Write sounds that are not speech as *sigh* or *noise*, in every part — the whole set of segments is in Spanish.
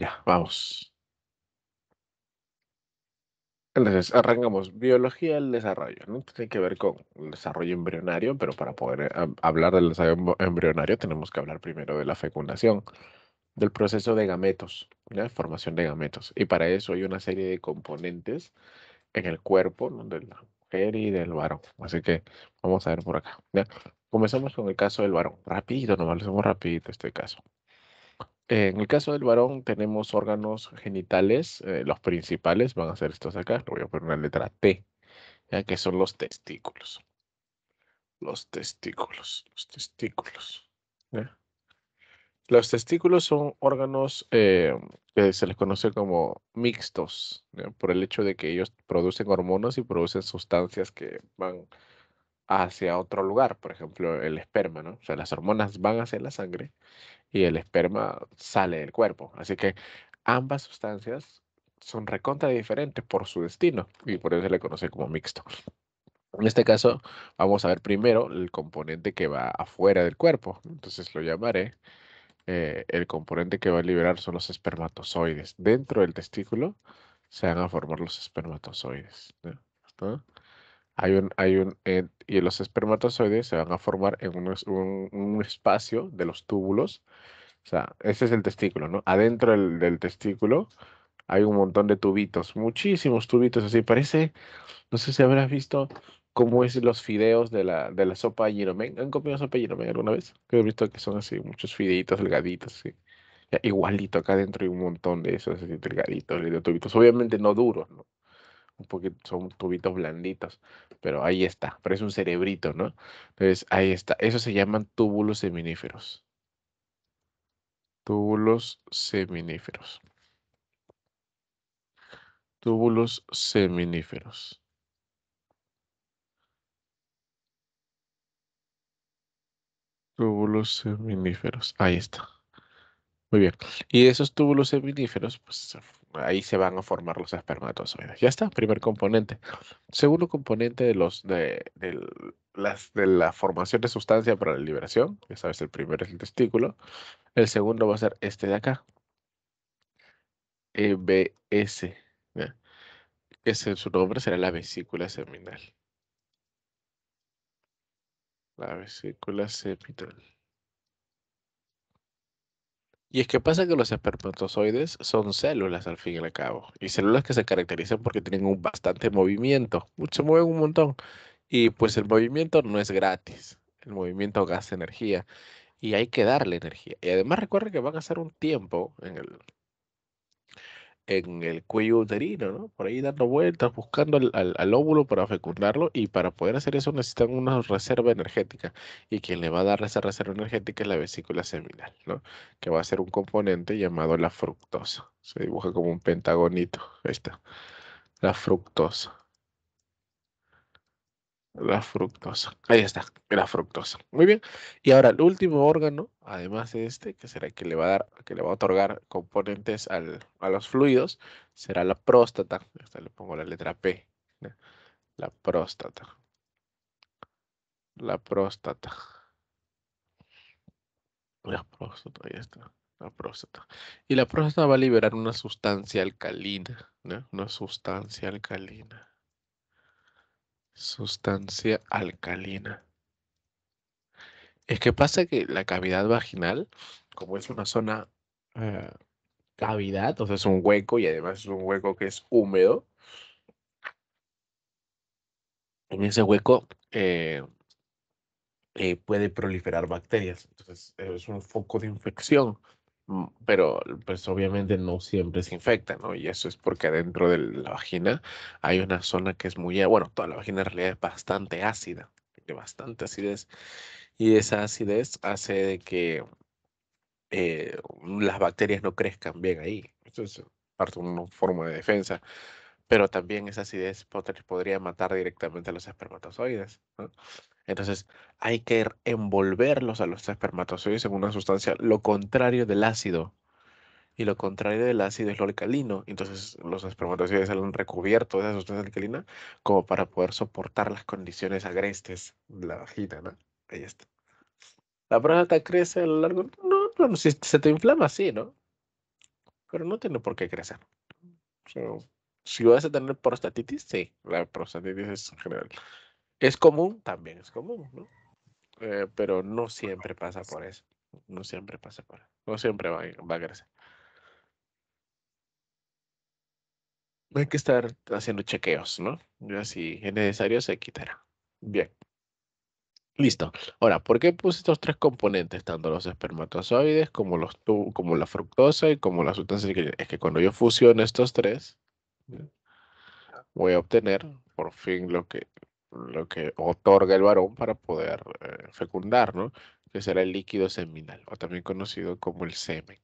Ya, vamos. Entonces, arrancamos. Biología del desarrollo, ¿no? Tiene que ver con el desarrollo embrionario, pero para poder eh, hablar del desarrollo embrionario tenemos que hablar primero de la fecundación, del proceso de gametos, la formación de gametos. Y para eso hay una serie de componentes en el cuerpo de la mujer y del varón. Así que vamos a ver por acá. Comenzamos con el caso del varón. Rápido, nomás lo hacemos rapidito este caso. En el caso del varón tenemos órganos genitales, eh, los principales van a ser estos acá, lo voy a poner una letra T, que son los testículos. Los testículos, los testículos. Los testículos son órganos eh, que se les conoce como mixtos, por el hecho de que ellos producen hormonas y producen sustancias que van hacia otro lugar, por ejemplo, el esperma, ¿no? O sea, las hormonas van hacia la sangre y el esperma sale del cuerpo. Así que ambas sustancias son recontra diferentes por su destino y por eso se le conoce como mixto. En este caso, vamos a ver primero el componente que va afuera del cuerpo. Entonces lo llamaré, eh, el componente que va a liberar son los espermatozoides. Dentro del testículo se van a formar los espermatozoides. Hay un, eh, y los espermatozoides se van a formar en un, espacio de los túbulos. O sea, ese es el testículo, ¿no? Adentro del, testículo hay un montón de tubitos, muchísimos tubitos, así parece, no sé si habrás visto cómo es los fideos de la, de la sopa ¿Han comido sopa de Ginomen alguna vez? Que he visto que son así, muchos fideitos delgaditos, sí. igualito, acá adentro hay un montón de esos así, delgaditos, de tubitos, obviamente no duros, ¿no? un poquito, son tubitos blanditos, pero ahí está, parece un cerebrito, ¿no? Entonces, ahí está, esos se llaman túbulos seminíferos. Túbulos seminíferos. Túbulos seminíferos. Túbulos seminíferos. Ahí está. Muy bien. Y esos túbulos seminíferos, pues ahí se van a formar los espermatozoides. Ya está, primer componente. Segundo componente de, los, de, las, de la formación de sustancia para la liberación, ya sabes, el primero es el testículo, el segundo va a ser este de acá, EBS, Que ese su nombre será la vesícula seminal. La vesícula seminal. Y es que pasa que los espermatozoides son células al fin y al cabo, y células que se caracterizan porque tienen un bastante movimiento, se mueven un montón, y pues el movimiento no es gratis, el movimiento gasta energía, y hay que darle energía. Y además recuerden que van a ser un tiempo en el, en el cuello uterino, ¿no? Por ahí dando vueltas, buscando al, al, óvulo para fecundarlo y para poder hacer eso necesitan una reserva energética y quien le va a dar esa reserva energética es la vesícula seminal, ¿no? Que va a ser un componente llamado la fructosa. Se dibuja como un pentagonito, está, la fructosa. La fructosa. Ahí está, la fructosa. Muy bien. Y ahora el último órgano, además de este, que será el que le va a dar, que le va a otorgar componentes a los fluidos, será la próstata. Esta le pongo la letra P. La próstata. La próstata. La próstata, ahí está. La próstata. Y la próstata va a liberar una sustancia alcalina, Una sustancia alcalina. Sustancia alcalina. Es que pasa que la cavidad vaginal, como es una zona eh, cavidad, o sea, es un hueco y además es un hueco que es húmedo, en ese hueco eh, eh, puede proliferar bacterias. Entonces, es un foco de infección pero pues obviamente no siempre se infecta, ¿no? Y eso es porque adentro de la vagina hay una zona que es muy, bueno, toda la vagina en realidad es bastante ácida, tiene bastante acidez, y esa acidez hace de que eh, las bacterias no crezcan bien ahí. Eso es parte de una forma de defensa, pero también esa acidez podría matar directamente a los espermatozoides, ¿no? Entonces hay que envolverlos a los espermatozoides en una sustancia, lo contrario del ácido. Y lo contrario del ácido es lo alcalino. Entonces los espermatozoides salen recubiertos de esa sustancia alcalina como para poder soportar las condiciones agrestes de la vagina, ¿no? Ahí está. La próstata crece a lo largo... No, si se te inflama, sí, ¿no? Pero no tiene por qué crecer. si vas a tener prostatitis, sí, la prostatitis es en general. Es común, también es común, ¿no? Eh, pero no siempre pasa por eso. No siempre pasa por eso. No siempre va, a crecer. Hay que estar haciendo chequeos, ¿no? si es necesario se quitará. Bien. Listo. Ahora, ¿por qué puse estos tres componentes, tanto los espermatozoides como, los como la fructosa y como la sustancia? es que cuando yo fusiono estos tres, voy a obtener por fin lo que lo que otorga el varón para poder eh, fecundar, ¿no? Que será el líquido seminal, o también conocido como el semen.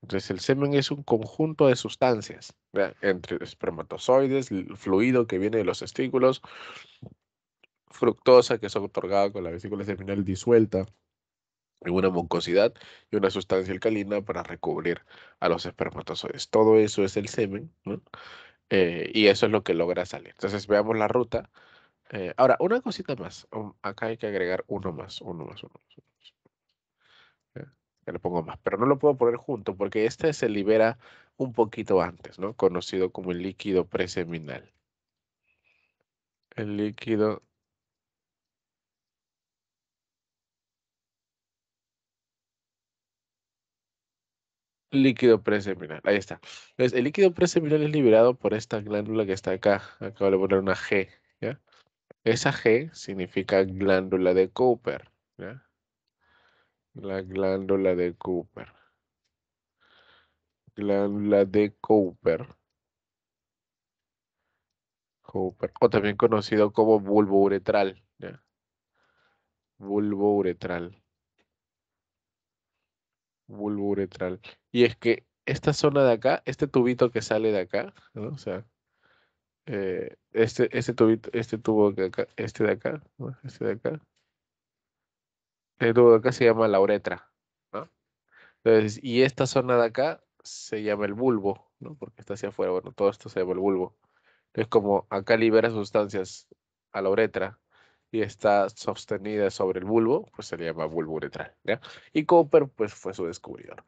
Entonces, el semen es un conjunto de sustancias, entre espermatozoides, el fluido que viene de los testículos, fructosa que es otorgada con la vesícula seminal disuelta y una mucosidad y una sustancia alcalina para recubrir a los espermatozoides. Todo eso es el semen, ¿no? Eh, y eso es lo que logra salir. Entonces veamos la ruta. Eh, ahora, una cosita más. Um, acá hay que agregar uno más, uno más, uno más. Ya le pongo más, pero no lo puedo poner junto porque este se libera un poquito antes, ¿no? Conocido como el líquido preseminal. El líquido Líquido preseminal, ahí está. el líquido preseminal es liberado por esta glándula que está acá. Acabo de poner una G, Esa G significa glándula de Cooper, La glándula de Cooper. Glándula de Cooper. Cooper, o también conocido como bulbo uretral, ¿ya? Bulbo uretral bulbo uretral. Y es que esta zona de acá, este tubito que sale de acá, O sea, eh, este, este, tubito, este tubo de acá, este de acá, este de acá, este tubo de acá se llama la uretra, y esta zona de acá se llama el bulbo, ¿no? Porque está hacia afuera, bueno, todo esto se llama el bulbo. Es como acá libera sustancias a la uretra, y está sostenida sobre el bulbo, pues se le llama bulbo uretral. Y Cooper pues, fue su descubridor.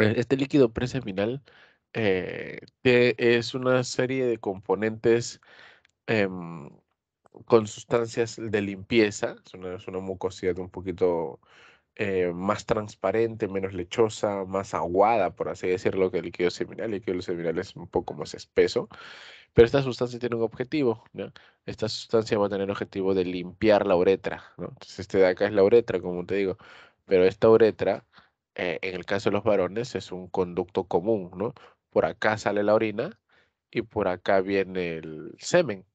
Eh, este líquido preseminal eh, es una serie de componentes em, con sustancias de limpieza, es una mucosidad un poquito eh, más transparente, menos lechosa, más aguada, por así decirlo, que el líquido seminal. El líquido seminal es un poco más espeso, pero esta sustancia tiene un objetivo. Esta sustancia va a tener el objetivo de limpiar la uretra. ¿no? Entonces, este de acá es la uretra, como te digo, pero esta uretra, eh, en el caso de los varones, es un conducto común. Por acá sale la orina y por acá viene el semen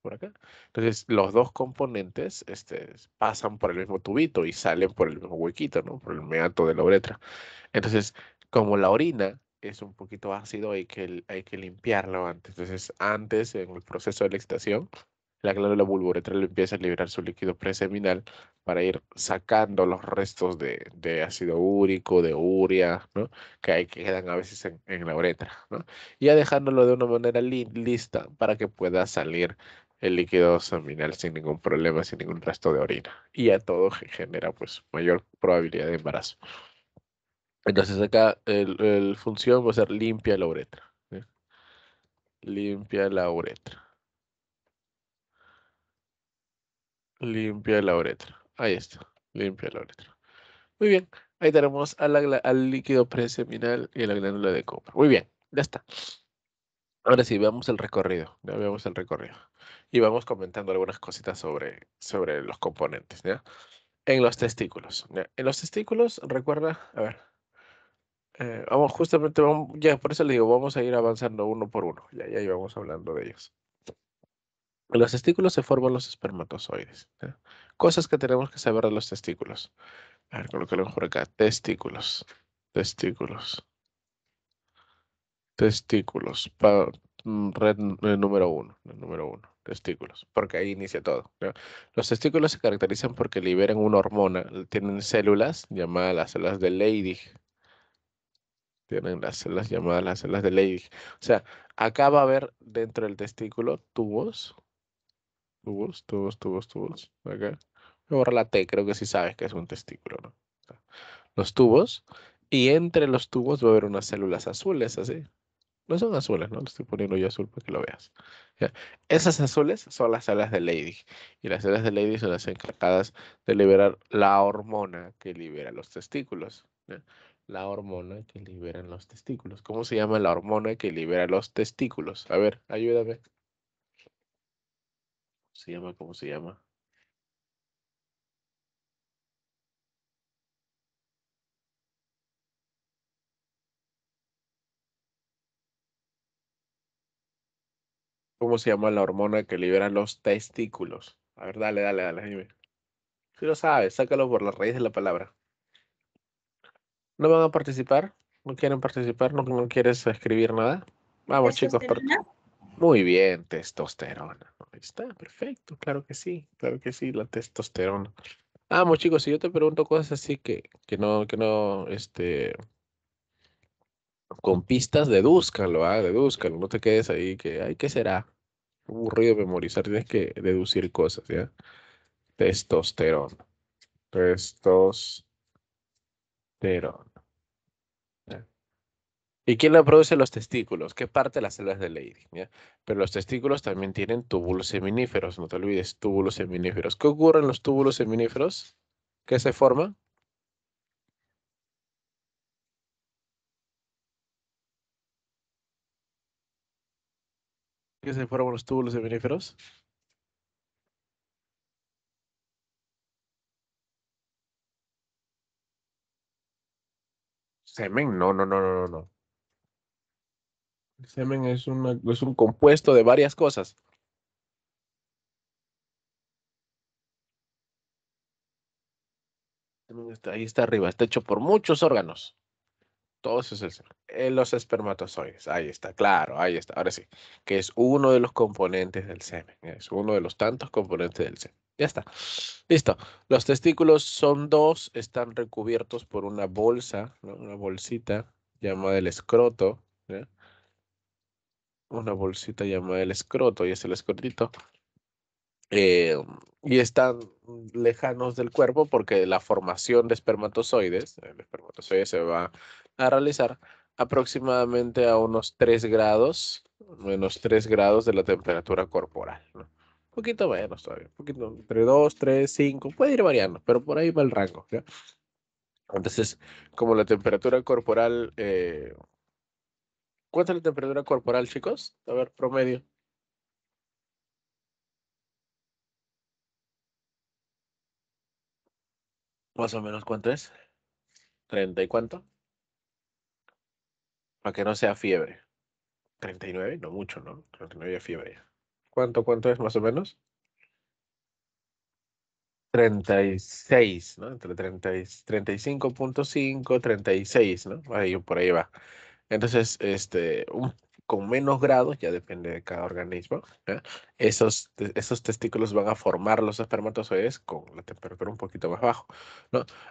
por acá. Entonces, los dos componentes este, pasan por el mismo tubito y salen por el mismo huequito, ¿no? Por el meato de la uretra. Entonces, como la orina es un poquito ácido, hay que, hay que limpiarlo antes. Entonces, antes, en el proceso de la excitación, la glándula bulbouretral empieza a liberar su líquido preseminal para ir sacando los restos de, ácido úrico, de urea, ¿no? que, hay, que quedan a veces en, la uretra, ¿no? y ya dejándolo de una manera lista para que pueda salir el líquido seminal sin ningún problema, sin ningún resto de orina. Y a todo genera pues mayor probabilidad de embarazo. Entonces acá el, función va a ser limpia la uretra. ¿eh? Limpia la uretra. Limpia la uretra. Ahí está. Limpia la uretra. Muy bien. Ahí tenemos al, al líquido preseminal y a la glándula de copa Muy bien. Ya está. Ahora sí, veamos el recorrido, ¿ya? veamos el recorrido. Y vamos comentando algunas cositas sobre, sobre los componentes, ¿ya? En los testículos, En los testículos, recuerda, a ver, eh, vamos, justamente, ya, por eso le digo, vamos a ir avanzando uno por uno, ya, ahí vamos hablando de ellos. En los testículos se forman los espermatozoides, Cosas que tenemos que saber de los testículos. A ver, lo mejor acá, testículos, testículos. Testículos. Mm, red eh, número uno, número uno, testículos, porque ahí inicia todo. Los testículos se caracterizan porque liberan una hormona, tienen células llamadas las células de Leydig. Tienen las células llamadas las células de Leydig. O sea, acá va a haber dentro del testículo tubos, tubos, tubos, tubos, tubos, acá. Voy la T, creo que sí sabes que es un testículo, ¿no? Los tubos, y entre los tubos va a haber unas células azules, así, no son azules, ¿no? Lo estoy poniendo yo azul para que lo veas. Esas azules son las alas de Lady. Y las alas de Lady son las encargadas de liberar la hormona que libera los testículos. La hormona que libera los testículos. ¿Cómo se llama la hormona que libera los testículos? A ver, ayúdame. ¿Cómo se llama? ¿Cómo se llama? ¿Cómo se llama la hormona que libera los testículos? A ver, dale, dale, dale, dime. Si lo sabes, sácalo por la raíz de la palabra. ¿No van a participar? ¿No quieren participar? ¿No, no quieres escribir nada? Vamos, chicos. Muy bien, testosterona. Ahí está, perfecto. Claro que sí, claro que sí, la testosterona. Vamos, chicos, si yo te pregunto cosas así que, que no, que no, este, con pistas, dedúzcanlo, ¿ah? dedúzcanlo, no te quedes ahí que, ay, ¿qué será? Aburrido memorizar, tienes que deducir cosas, ¿ya? Testosterona. Testosterona. ¿Y quién la produce? Los testículos, ¿Qué parte de las células de lady? Pero los testículos también tienen túbulos seminíferos, no te olvides, túbulos seminíferos. ¿Qué ocurre en los túbulos seminíferos? ¿Qué se forman? que se fueron los túbulos de Semen, no, no, no, no, no. El semen es, una, es un compuesto de varias cosas. Ahí está arriba, está hecho por muchos órganos todos es el eh, los espermatozoides, ahí está, claro, ahí está. Ahora sí, que es uno de los componentes del semen, es uno de los tantos componentes del semen. Ya está. Listo. Los testículos son dos, están recubiertos por una bolsa, una bolsita llamada el escroto. Una bolsita llamada el escroto, y es el escrotito. Eh, y están lejanos del cuerpo porque la formación de espermatozoides, el espermatozoide se va a realizar aproximadamente a unos 3 grados, menos 3 grados de la temperatura corporal. Un poquito menos todavía, un poquito, entre 2, 3, 5, puede ir variando, pero por ahí va el rango. Entonces, como la temperatura corporal... Eh, es la temperatura corporal, chicos? A ver, promedio. Más o menos, ¿cuánto es? ¿30 y cuánto? Para que no sea fiebre. 39, no mucho, ¿no? no es fiebre. ¿Cuánto, cuánto es más o menos? 36, ¿no? Entre 35.5, 36, ¿no? por ahí va. Entonces, este, un con menos grados, ya depende de cada organismo, esos, esos, testículos van a formar los espermatozoides con la temperatura un poquito más bajo.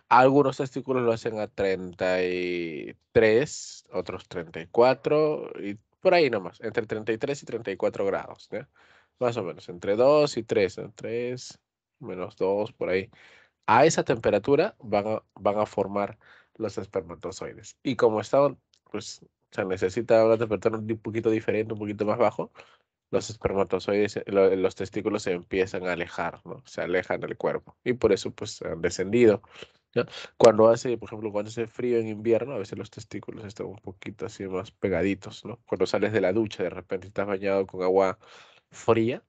Algunos testículos lo hacen a 33, otros 34, y por ahí nomás, entre 33 y 34 grados, más o menos, entre 2 y 3, 3, menos 2, por ahí. A esa temperatura van a, van a formar los espermatozoides. Y como están pues o sea, necesita una temperatura un poquito diferente, un poquito más bajo. Los espermatozoides, eh, los testículos se empiezan a alejar, ¿no? Se alejan del cuerpo. Y por eso, pues, han descendido. Cuando hace, por ejemplo, cuando hace frío en invierno, a veces los testículos están un poquito así más pegaditos, ¿no? Cuando sales de la ducha, de repente estás bañado con agua fría,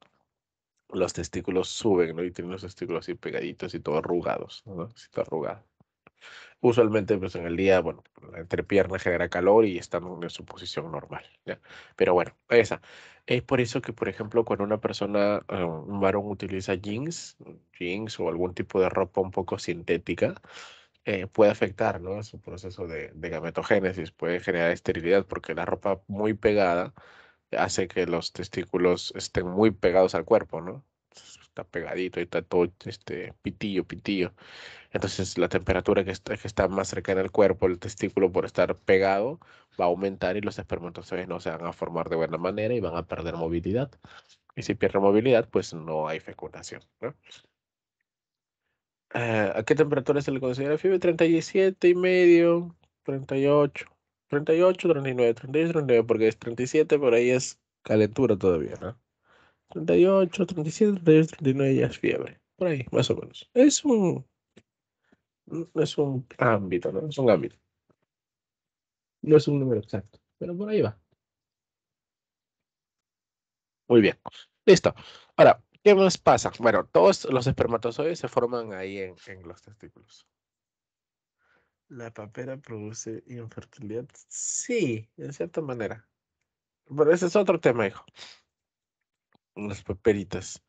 los testículos suben, ¿no? Y tienen los testículos así pegaditos y todo arrugados, ¿no? si todo arrugado. Usualmente, pues en el día, bueno, entre piernas genera calor y están en su posición normal. ¿ya? Pero bueno, esa. Es por eso que, por ejemplo, cuando una persona, eh, un varón utiliza jeans, jeans o algún tipo de ropa un poco sintética, eh, puede afectar ¿no? su proceso de, de, gametogénesis, puede generar esterilidad porque la ropa muy pegada hace que los testículos estén muy pegados al cuerpo, ¿no? está pegadito y está todo este, pitillo, pitillo. Entonces la temperatura que está, que está más cerca del cuerpo, el testículo por estar pegado, va a aumentar y los espermatozoides no se van a formar de buena manera y van a perder movilidad. Y si pierden movilidad, pues no hay fecundación. ¿no? Ah, ¿A qué temperatura se le considera fiebre? 37 y medio, 38, 38, 39, 38, 39, porque es 37, por ahí es calentura todavía, ¿no? 38, 37, 38, 39 ya es fiebre. Por ahí, más o menos. Es un. Es un ámbito, ¿no? Es un ámbito. No es un número exacto, pero por ahí va. Muy bien. Listo. Ahora, ¿qué más pasa? Bueno, todos los espermatozoides se forman ahí en, en los testículos. ¿La papera produce infertilidad? Sí, en cierta manera. Pero ese es otro tema, hijo las peperitas,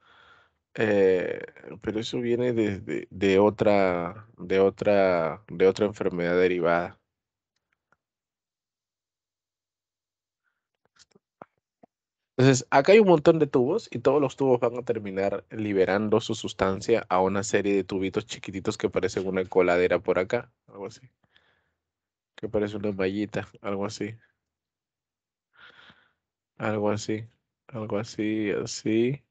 eh, pero eso viene de, otra, de otra, de otra enfermedad derivada. Entonces, acá hay un montón de tubos y todos los tubos van a terminar liberando su sustancia a una serie de tubitos chiquititos que parecen una coladera por acá, algo así. Que parece una mallita, algo así. Algo así algo así, así,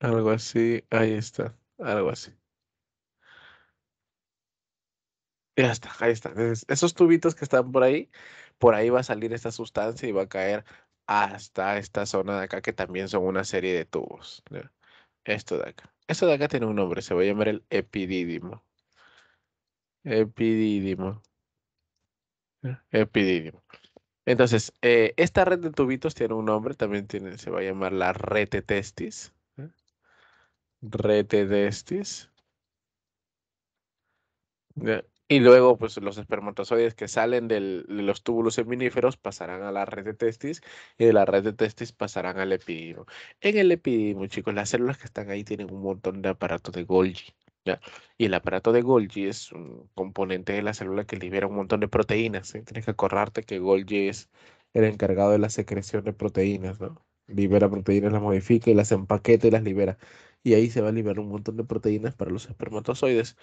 algo así, ahí está, algo así. Ya está, ahí está. esos tubitos que están por ahí, por ahí va a salir esta sustancia y va a caer hasta esta zona de acá, que también son una serie de tubos. Esto de acá. Esto de acá tiene un nombre, se va a llamar el epidídimo. Epidídimo. Epidídimo. Entonces, eh, esta red de tubitos tiene un nombre, también tiene, se va a llamar la rete testis. ¿eh? Rete testis. Y luego, pues los espermatozoides que salen de los túbulos seminíferos pasarán a la red de testis y de la red de testis pasarán al epidimo. En el epidimo, chicos, las células que están ahí tienen un montón de aparatos de Golgi. Y el aparato de Golgi es un componente de la célula que libera un montón de proteínas. ¿eh? Tienes que acordarte que Golgi es el encargado de la secreción de proteínas, ¿no? Libera proteínas, las modifica y las empaqueta y las libera. Y ahí se va a liberar un montón de proteínas para los espermatozoides.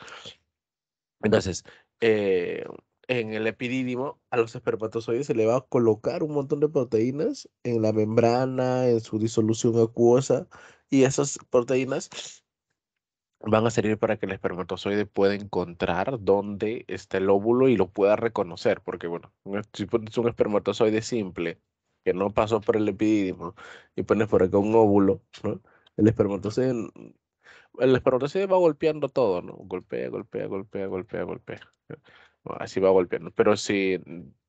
Entonces, eh, en el epidídimo, a los espermatozoides se le va a colocar un montón de proteínas en la membrana, en su disolución acuosa, y esas proteínas van a servir para que el espermatozoide pueda encontrar dónde está el óvulo y lo pueda reconocer, porque bueno, si pones un espermatozoide simple que no pasó por el epidídimo y pones por acá un óvulo, El espermatozoide, el espermatozoide va golpeando todo, ¿no? Golpea, golpea, golpea, golpea, golpea. Así va golpeando, pero si,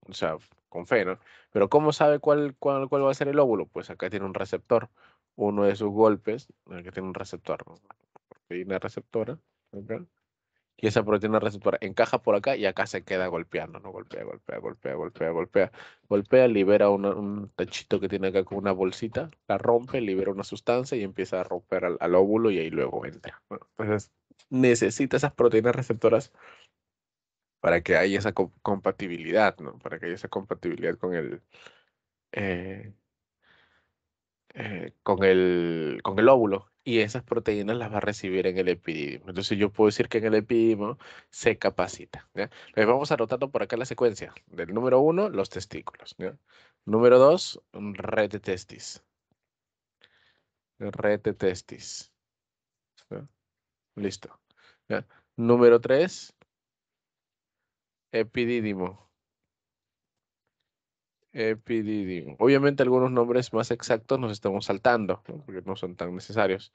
o sea, con fe, ¿no? Pero ¿cómo sabe cuál, cuál, va a ser el óvulo? Pues acá tiene un receptor, uno de sus golpes, que tiene un receptor, ¿no? proteína receptora, ¿verdad? y esa proteína receptora encaja por acá y acá se queda golpeando, ¿no? Golpea, golpea, golpea, golpea, golpea, golpea, libera un tachito que tiene acá con una bolsita, la rompe, libera una sustancia y empieza a romper al, óvulo y ahí luego entra. entonces necesita esas proteínas receptoras para que haya esa compatibilidad, ¿no? Para que haya esa compatibilidad con el... Eh, eh, con, el, con el óvulo y esas proteínas las va a recibir en el epididimo. Entonces yo puedo decir que en el epidídimo se capacita. ¿ya? Les vamos anotando por acá la secuencia. Del número uno, los testículos. Número dos, red de testis. Red de testis. Listo. Número tres, epidídimo. Epididimo. Obviamente algunos nombres más exactos nos estamos saltando, porque no son tan necesarios.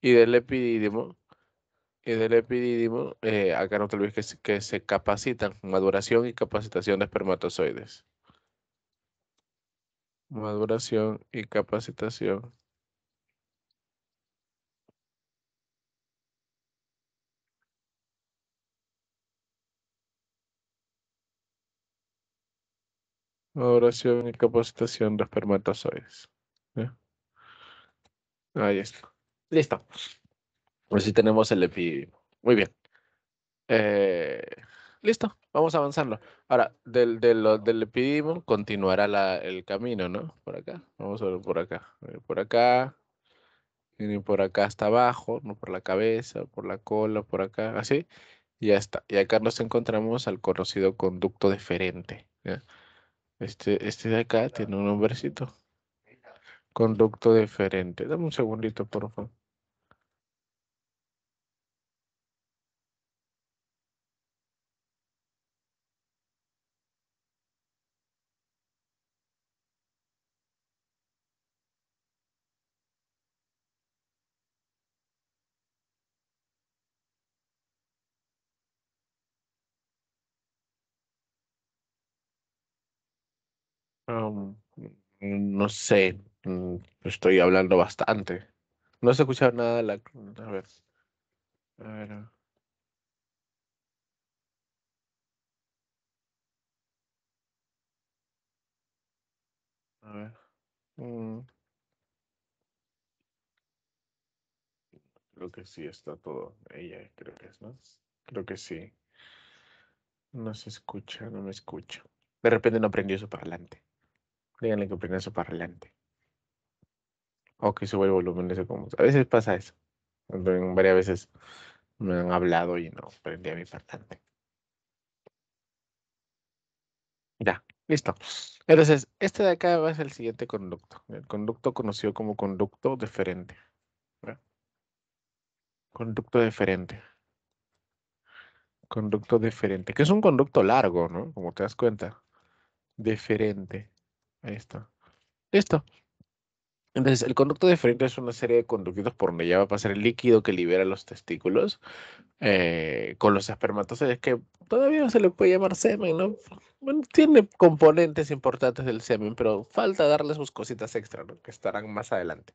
Y del epididimo, y del epidídimo, eh, acá no te olvides que, que se capacitan, maduración y capacitación de espermatozoides. Maduración y capacitación Oración y capacitación de espermatozoides. ¿eh? Ahí está. Listo. Pues tenemos el epi. Muy bien. Eh, listo, vamos a avanzarlo. Ahora, del, del, del epidimo continuará la, el camino, ¿no? Por acá. Vamos a ver por acá. Por acá. Y por acá hasta abajo, ¿no? por la cabeza, por la cola, por acá, así. Y ya está. Y acá nos encontramos al conocido conducto deferente. ¿ya? Este, este de acá tiene un nombrecito. Conducto diferente. Dame un segundito, por favor. sé, mm, estoy hablando bastante. No se escucha nada la... A ver. A ver. Ah. A ver. Mm. Creo que sí está todo. Ella creo que es, más. Creo que sí. No se escucha, no me escucho. De repente no aprendió su parlante díganle que prenda eso para adelante. Ok, suba el volumen de ese A veces pasa eso. Varias veces me han hablado y no prendía mi parlante. Ya, listo. Entonces, este de acá va a ser el siguiente conducto. El conducto conocido como conducto diferente. Conducto diferente. Conducto diferente, que es un conducto largo, ¿no? Como te das cuenta. Deferente. Esto, Listo. Entonces, el conducto deferente es una serie de conductos por donde ya va a pasar el líquido que libera los testículos eh, con los espermatozoides, que todavía no se le puede llamar semen, ¿no? Bueno, tiene componentes importantes del semen, pero falta darle sus cositas extra, ¿no? Que estarán más adelante.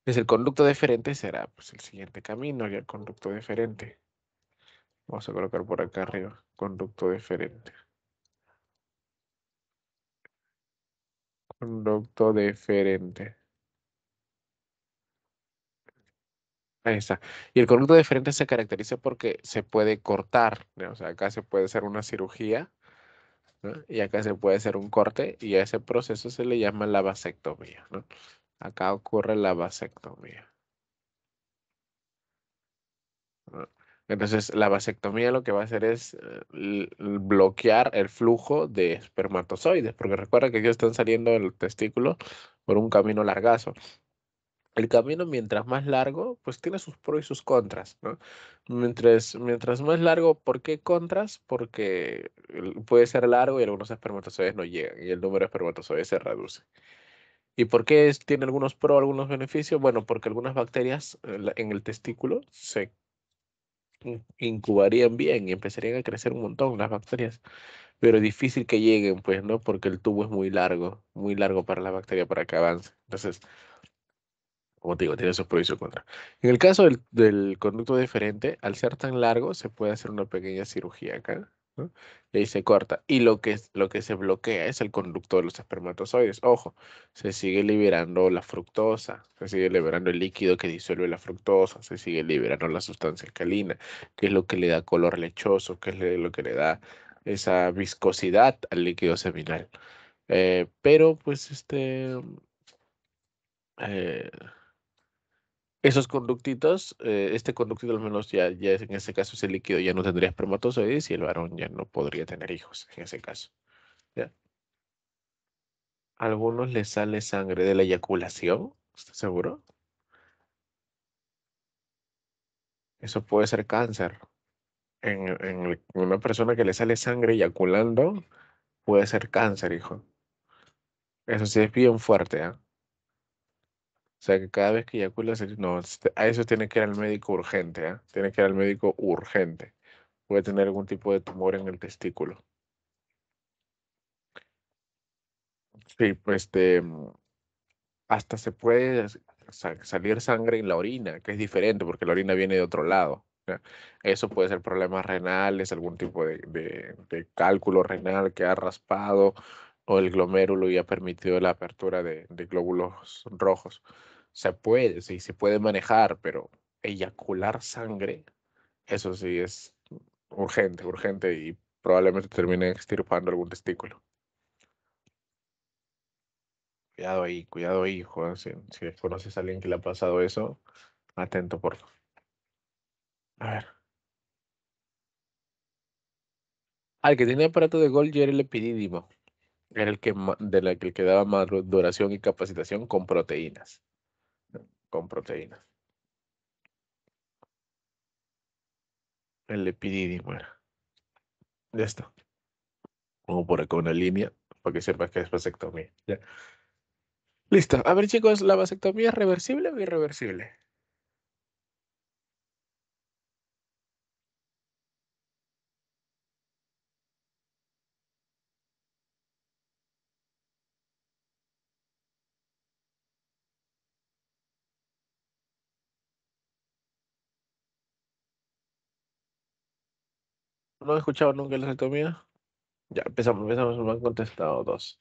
Entonces, el conducto deferente será pues, el siguiente camino, y el conducto deferente. Vamos a colocar por acá arriba, conducto deferente. Conducto deferente. Ahí está. Y el conducto deferente se caracteriza porque se puede cortar. O sea, acá se puede hacer una cirugía y acá se puede hacer un corte y a ese proceso se le llama la vasectomía. Acá ocurre la vasectomía. Entonces, la vasectomía lo que va a hacer es eh, bloquear el flujo de espermatozoides, porque recuerda que ellos están saliendo del testículo por un camino largazo. El camino, mientras más largo, pues tiene sus pros y sus contras, Mientras, mientras más largo, ¿por qué contras? Porque puede ser largo y algunos espermatozoides no llegan y el número de espermatozoides se reduce. ¿Y por qué tiene algunos pros, algunos beneficios? Bueno, porque algunas bacterias eh, en el testículo se incubarían bien y empezarían a crecer un montón las bacterias. Pero es difícil que lleguen, pues, ¿no? Porque el tubo es muy largo, muy largo para la bacteria para que avance. Entonces, como te digo, tiene sus pros y sus contras. En el caso del, conducto diferente al ser tan largo, se puede hacer una pequeña cirugía acá le dice corta. Y lo que, lo que se bloquea es el conducto de los espermatozoides. Ojo, se sigue liberando la fructosa, se sigue liberando el líquido que disuelve la fructosa, se sigue liberando la sustancia alcalina, que es lo que le da color lechoso, que es lo que le da esa viscosidad al líquido seminal. Eh, pero pues este... Eh, esos conductitos, eh, este conductito al menos ya, en ese caso ese líquido ya no tendría espermatozoides y el varón ya no podría tener hijos en ese caso. ¿ya? algunos les sale sangre de la eyaculación, ¿estás seguro? Eso puede ser cáncer. En, una persona que le sale sangre eyaculando, puede ser cáncer, hijo. Eso sí es bien fuerte, ¿ah? O sea, que cada vez que eyaculas no, a eso tiene que ir al médico urgente, ¿ah? Tiene que ir al médico urgente. Puede tener algún tipo de tumor en el testículo. Sí, pues este, hasta se puede salir sangre en la orina, que es diferente porque la orina viene de otro lado. Eso puede ser problemas renales, algún tipo de, de cálculo renal que ha raspado o el glomérulo y ha permitido la apertura de, glóbulos rojos. Se puede, sí, se puede manejar, pero eyacular sangre, eso sí es urgente, urgente y probablemente termine extirpando algún testículo. Cuidado ahí, cuidado ahí, Juan. Si, conoces a alguien que le ha pasado eso, atento, por favor. A ver. Al que tiene aparato de Golgi era el epidídimo era el que, de la que, quedaba más duración y capacitación con proteínas. Con proteínas. El epididimo, Ya está. Como por acá una línea para que sepas que es vasectomía. Listo. A ver, chicos, ¿la vasectomía es reversible o irreversible? No he escuchado nunca la retomía Ya, empezamos, empezamos, me han contestado dos.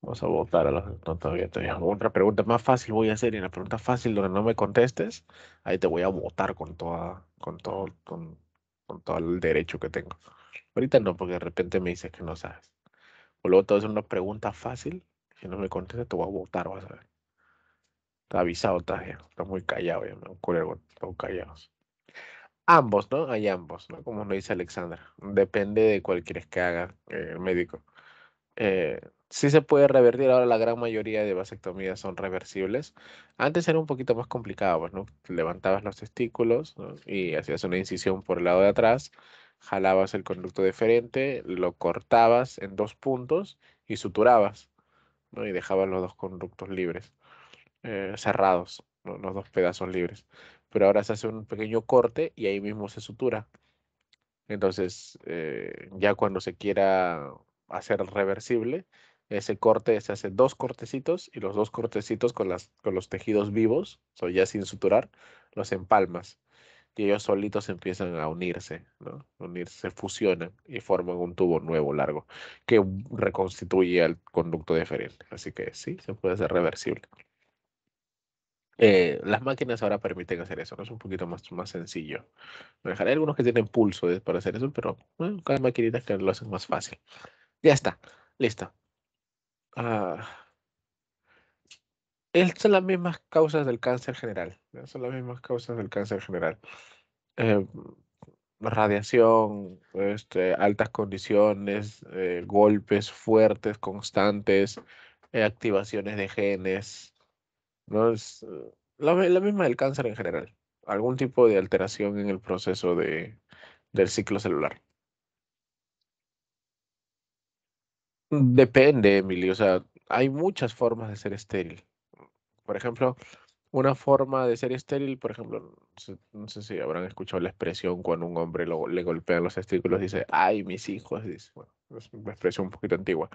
Vamos a votar a los no, todavía otra pregunta más fácil voy a hacer y una pregunta fácil donde no me contestes, ahí te voy a votar con toda, con todo, con, todo el derecho que tengo. Ahorita no, porque de repente me dices que no sabes. O luego te voy a hacer una pregunta fácil, si no me contestas te voy a votar, vas a ver. Está avisado, está, muy callado, ya me ocurre, callados. Ambos, ¿no? Hay ambos, ¿no? Como lo dice Alexandra. Depende de cuál quieres que haga el eh, médico. Eh, sí se puede revertir. Ahora la gran mayoría de vasectomías son reversibles. Antes era un poquito más complicado, pues, ¿no? Levantabas los testículos y hacías una incisión por el lado de atrás, jalabas el conducto deferente, lo cortabas en dos puntos y suturabas, ¿no? Y dejabas los dos conductos libres, eh, cerrados, los dos pedazos libres pero ahora se hace un pequeño corte y ahí mismo se sutura. Entonces, eh, ya cuando se quiera hacer reversible, ese corte se hace dos cortecitos y los dos cortecitos con, las, con los tejidos vivos, o ya sin suturar, los empalmas. Y ellos solitos empiezan a unirse, ¿no? Unirse, fusionan y forman un tubo nuevo largo que reconstituye el conducto deferente. Así que sí, se puede hacer reversible. Eh, las máquinas ahora permiten hacer eso, Es un poquito más, más sencillo. Hay algunos que tienen pulso eh, para hacer eso, pero bueno, hay maquinitas que lo hacen más fácil. Ya está, listo. Ah. estas eh, son las mismas causas del cáncer general. Son las mismas causas del cáncer general. radiación, este, altas condiciones, golpes fuertes, constantes, activaciones de genes, ¿no? Es eh, la, la, misma del cáncer en general, algún tipo de alteración en el proceso de, del ciclo celular. Depende, Emily, o sea, hay muchas formas de ser estéril. Por ejemplo, una forma de ser estéril, por ejemplo, no sé, si habrán escuchado la expresión cuando un hombre le golpea los testículos, dice, ay, mis hijos, es una expresión un poquito antigua.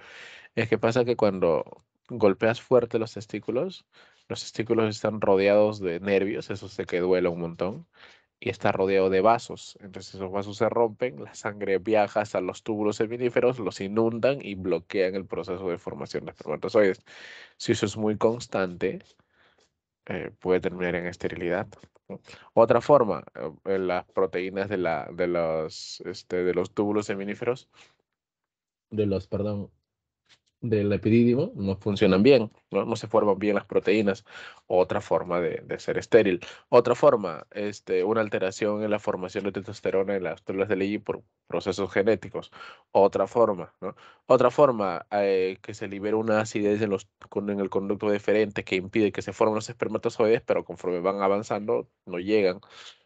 Es que pasa que cuando golpeas fuerte los testículos, los testículos están rodeados de nervios, eso se que duela un montón, y está rodeado de vasos. Entonces esos vasos se rompen, la sangre viaja hasta los túbulos seminíferos, los inundan y bloquean el proceso de formación de espermatozoides. Si eso es muy constante, eh, puede terminar en esterilidad. Otra forma, eh, las proteínas de, la, de, los, este, de los túbulos seminíferos, de los, perdón, del epidídimo no funcionan bien, ¿no? se forman bien las proteínas. Otra forma de, ser estéril. Otra forma, este, una alteración en la formación de testosterona en las células de ley por procesos genéticos. Otra forma, ¿no? Otra forma, eh, que se libera una acidez en, los, en el conducto deferente que impide que se formen los espermatozoides, pero conforme van avanzando no llegan.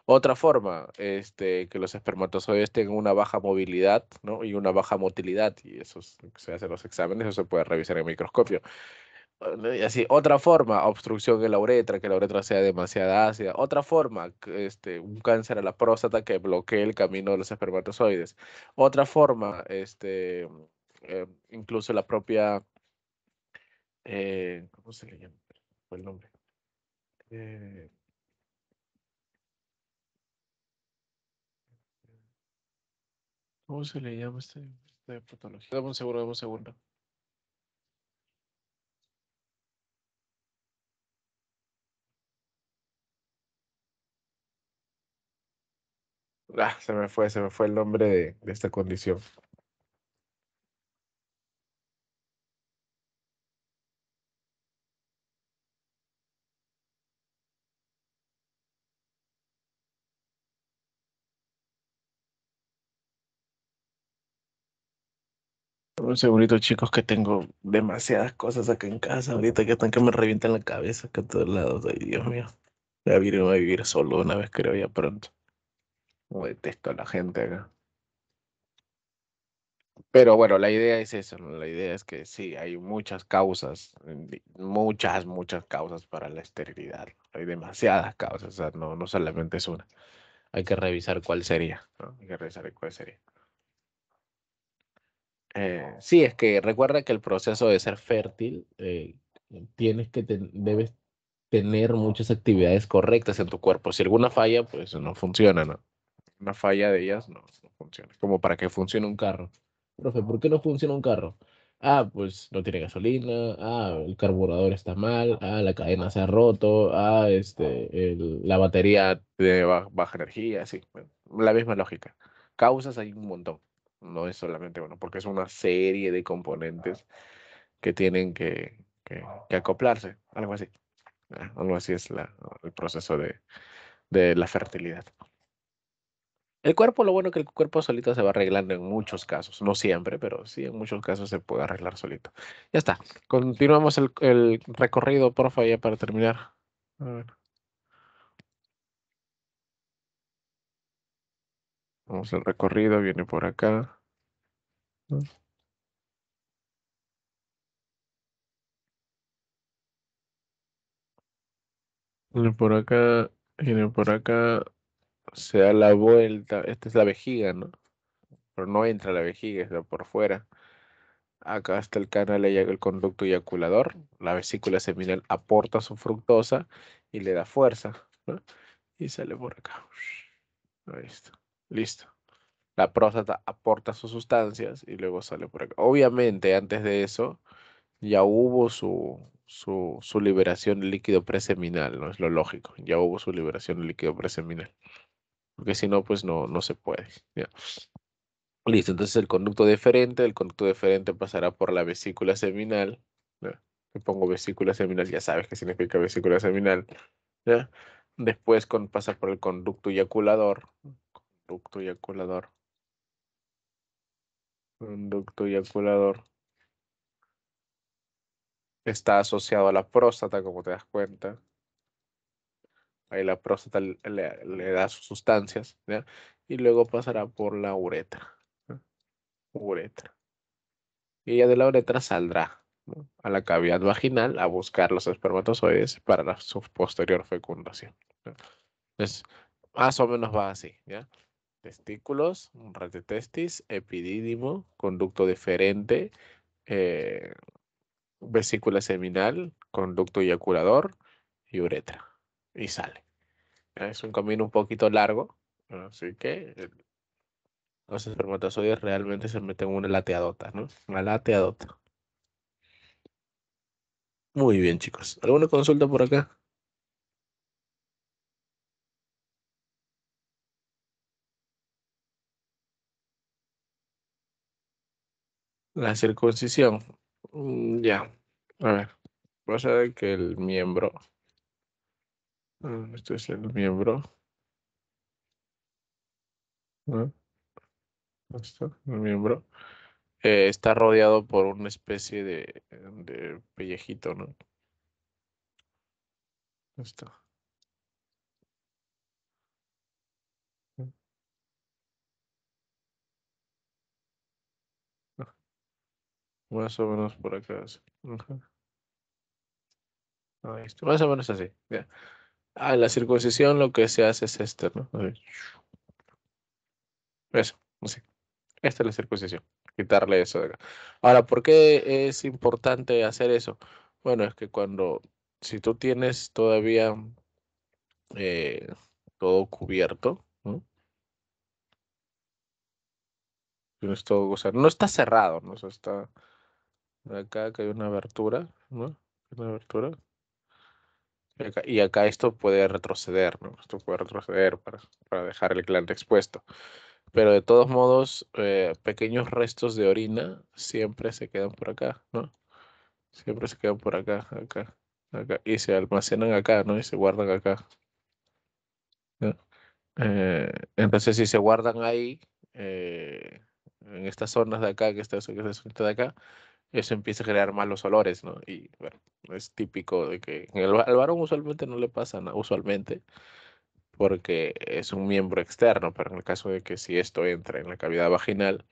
Otra forma, este, que los espermatozoides tengan una baja movilidad y una baja motilidad, y eso se hace en los exámenes, eso se puede revisar en microscopio. Y así, otra forma, obstrucción en la uretra, que la uretra sea demasiado ácida. Otra forma, este, un cáncer a la próstata que bloquee el camino de los espermatozoides. Otra forma, este, eh, incluso la propia, eh, ¿cómo se le llama? el nombre? Eh, ¿Cómo se le llama esta este patología? Dame un segundo, dame un segundo. Ah, se me fue, se me fue el nombre de, de esta condición. Un segundito, chicos, que tengo demasiadas cosas acá en casa ahorita que están que me revientan la cabeza acá a todos lados. Ay, Dios mío. Ya a vivir solo una vez, creo, ya pronto. detesto a la gente acá. Pero bueno, la idea es eso, la idea es que sí, hay muchas causas, muchas, muchas causas para la esterilidad. Hay demasiadas causas, sea, no, no solamente es una. Hay que revisar cuál sería, ¿no? Hay que revisar cuál sería. Eh, sí, es que recuerda que el proceso de ser fértil eh, tienes que debes tener muchas actividades correctas en tu cuerpo. Si alguna falla, pues no funciona, ¿no? Una falla de ellas no, funciona. como para que funcione un carro. Profe, ¿por qué no funciona un carro? Ah, pues no tiene gasolina, ah, el carburador está mal, ah, la cadena se ha roto, ah, este, la batería de baja, energía, sí, la misma lógica. Causas hay un montón no es solamente bueno, porque es una serie de componentes que tienen que, acoplarse, algo así. Ah, algo así es el proceso de, la fertilidad. El cuerpo, lo bueno que el cuerpo solito se va arreglando en muchos casos, no siempre, pero sí en muchos casos se puede arreglar solito. Ya está, continuamos el, el recorrido, porfa, ya para terminar. A Vamos al recorrido, viene por acá. Viene por acá, viene por acá, se da la vuelta. Esta es la vejiga, ¿no? Pero no entra la vejiga, está por fuera. Acá está el canal, el conducto eyaculador. La vesícula seminal aporta su fructosa y le da fuerza. Y sale por acá. Ahí está. Listo. La próstata aporta sus sustancias y luego sale por acá. Obviamente, antes de eso, ya hubo su, su, liberación líquido preseminal, no es lo lógico. Ya hubo su liberación líquido preseminal. Porque si no, pues no, no se puede. Listo, entonces el conducto deferente, el conducto deferente pasará por la vesícula seminal. Si pongo vesícula seminal, ya sabes qué significa vesícula seminal. ¿ya? Después con, pasa por el conducto eyaculador, ducto un Conducto eyaculador. Está asociado a la próstata, como te das cuenta. Ahí la próstata le, da sus sustancias. ¿ya? Y luego pasará por la uretra. Uretra. Y ya de la uretra saldrá a la cavidad vaginal a buscar los espermatozoides para su posterior fecundación. Es más o menos va así. ¿ya? testículos, testis, epidídimo, conducto deferente, eh, vesícula seminal, conducto eyaculador y uretra. Y sale. Es un camino un poquito largo, así que los espermatozoides realmente se meten una lateadota, ¿no? Una lateadota. Muy bien, chicos. ¿Alguna consulta por acá? La circuncisión. Mm, ya. A ver. pasa de que el miembro. esto es el miembro. el miembro. Eh, está rodeado por una especie de, pellejito, ¿no? Esto. Más o menos por acá. Ah, Más o menos así. Ya. A ah, la circuncisión lo que se hace es este, ¿no? Eso, así. Esta es la circuncisión. Quitarle eso de acá. Ahora, ¿por qué es importante hacer eso? Bueno, es que cuando, si tú tienes todavía eh, todo cubierto, ¿no? Tienes todo, no está cerrado, ¿no? está acá hay una abertura, ¿no? Una abertura. Y acá, esto puede retroceder, ¿no? Esto puede retroceder para, dejar el glande expuesto. Pero de todos modos, eh, pequeños restos de orina siempre se quedan por acá, ¿no? Siempre se quedan por acá, acá, acá. Y se almacenan acá, ¿no? Y se guardan acá. Eh, entonces, si se guardan ahí, eh, en estas zonas de acá, que está, que está de acá, eso empieza a generar malos olores, ¿no? Y bueno, es típico de que el, al varón usualmente no le pasa nada, usualmente, porque es un miembro externo, pero en el caso de que si esto entra en la cavidad vaginal,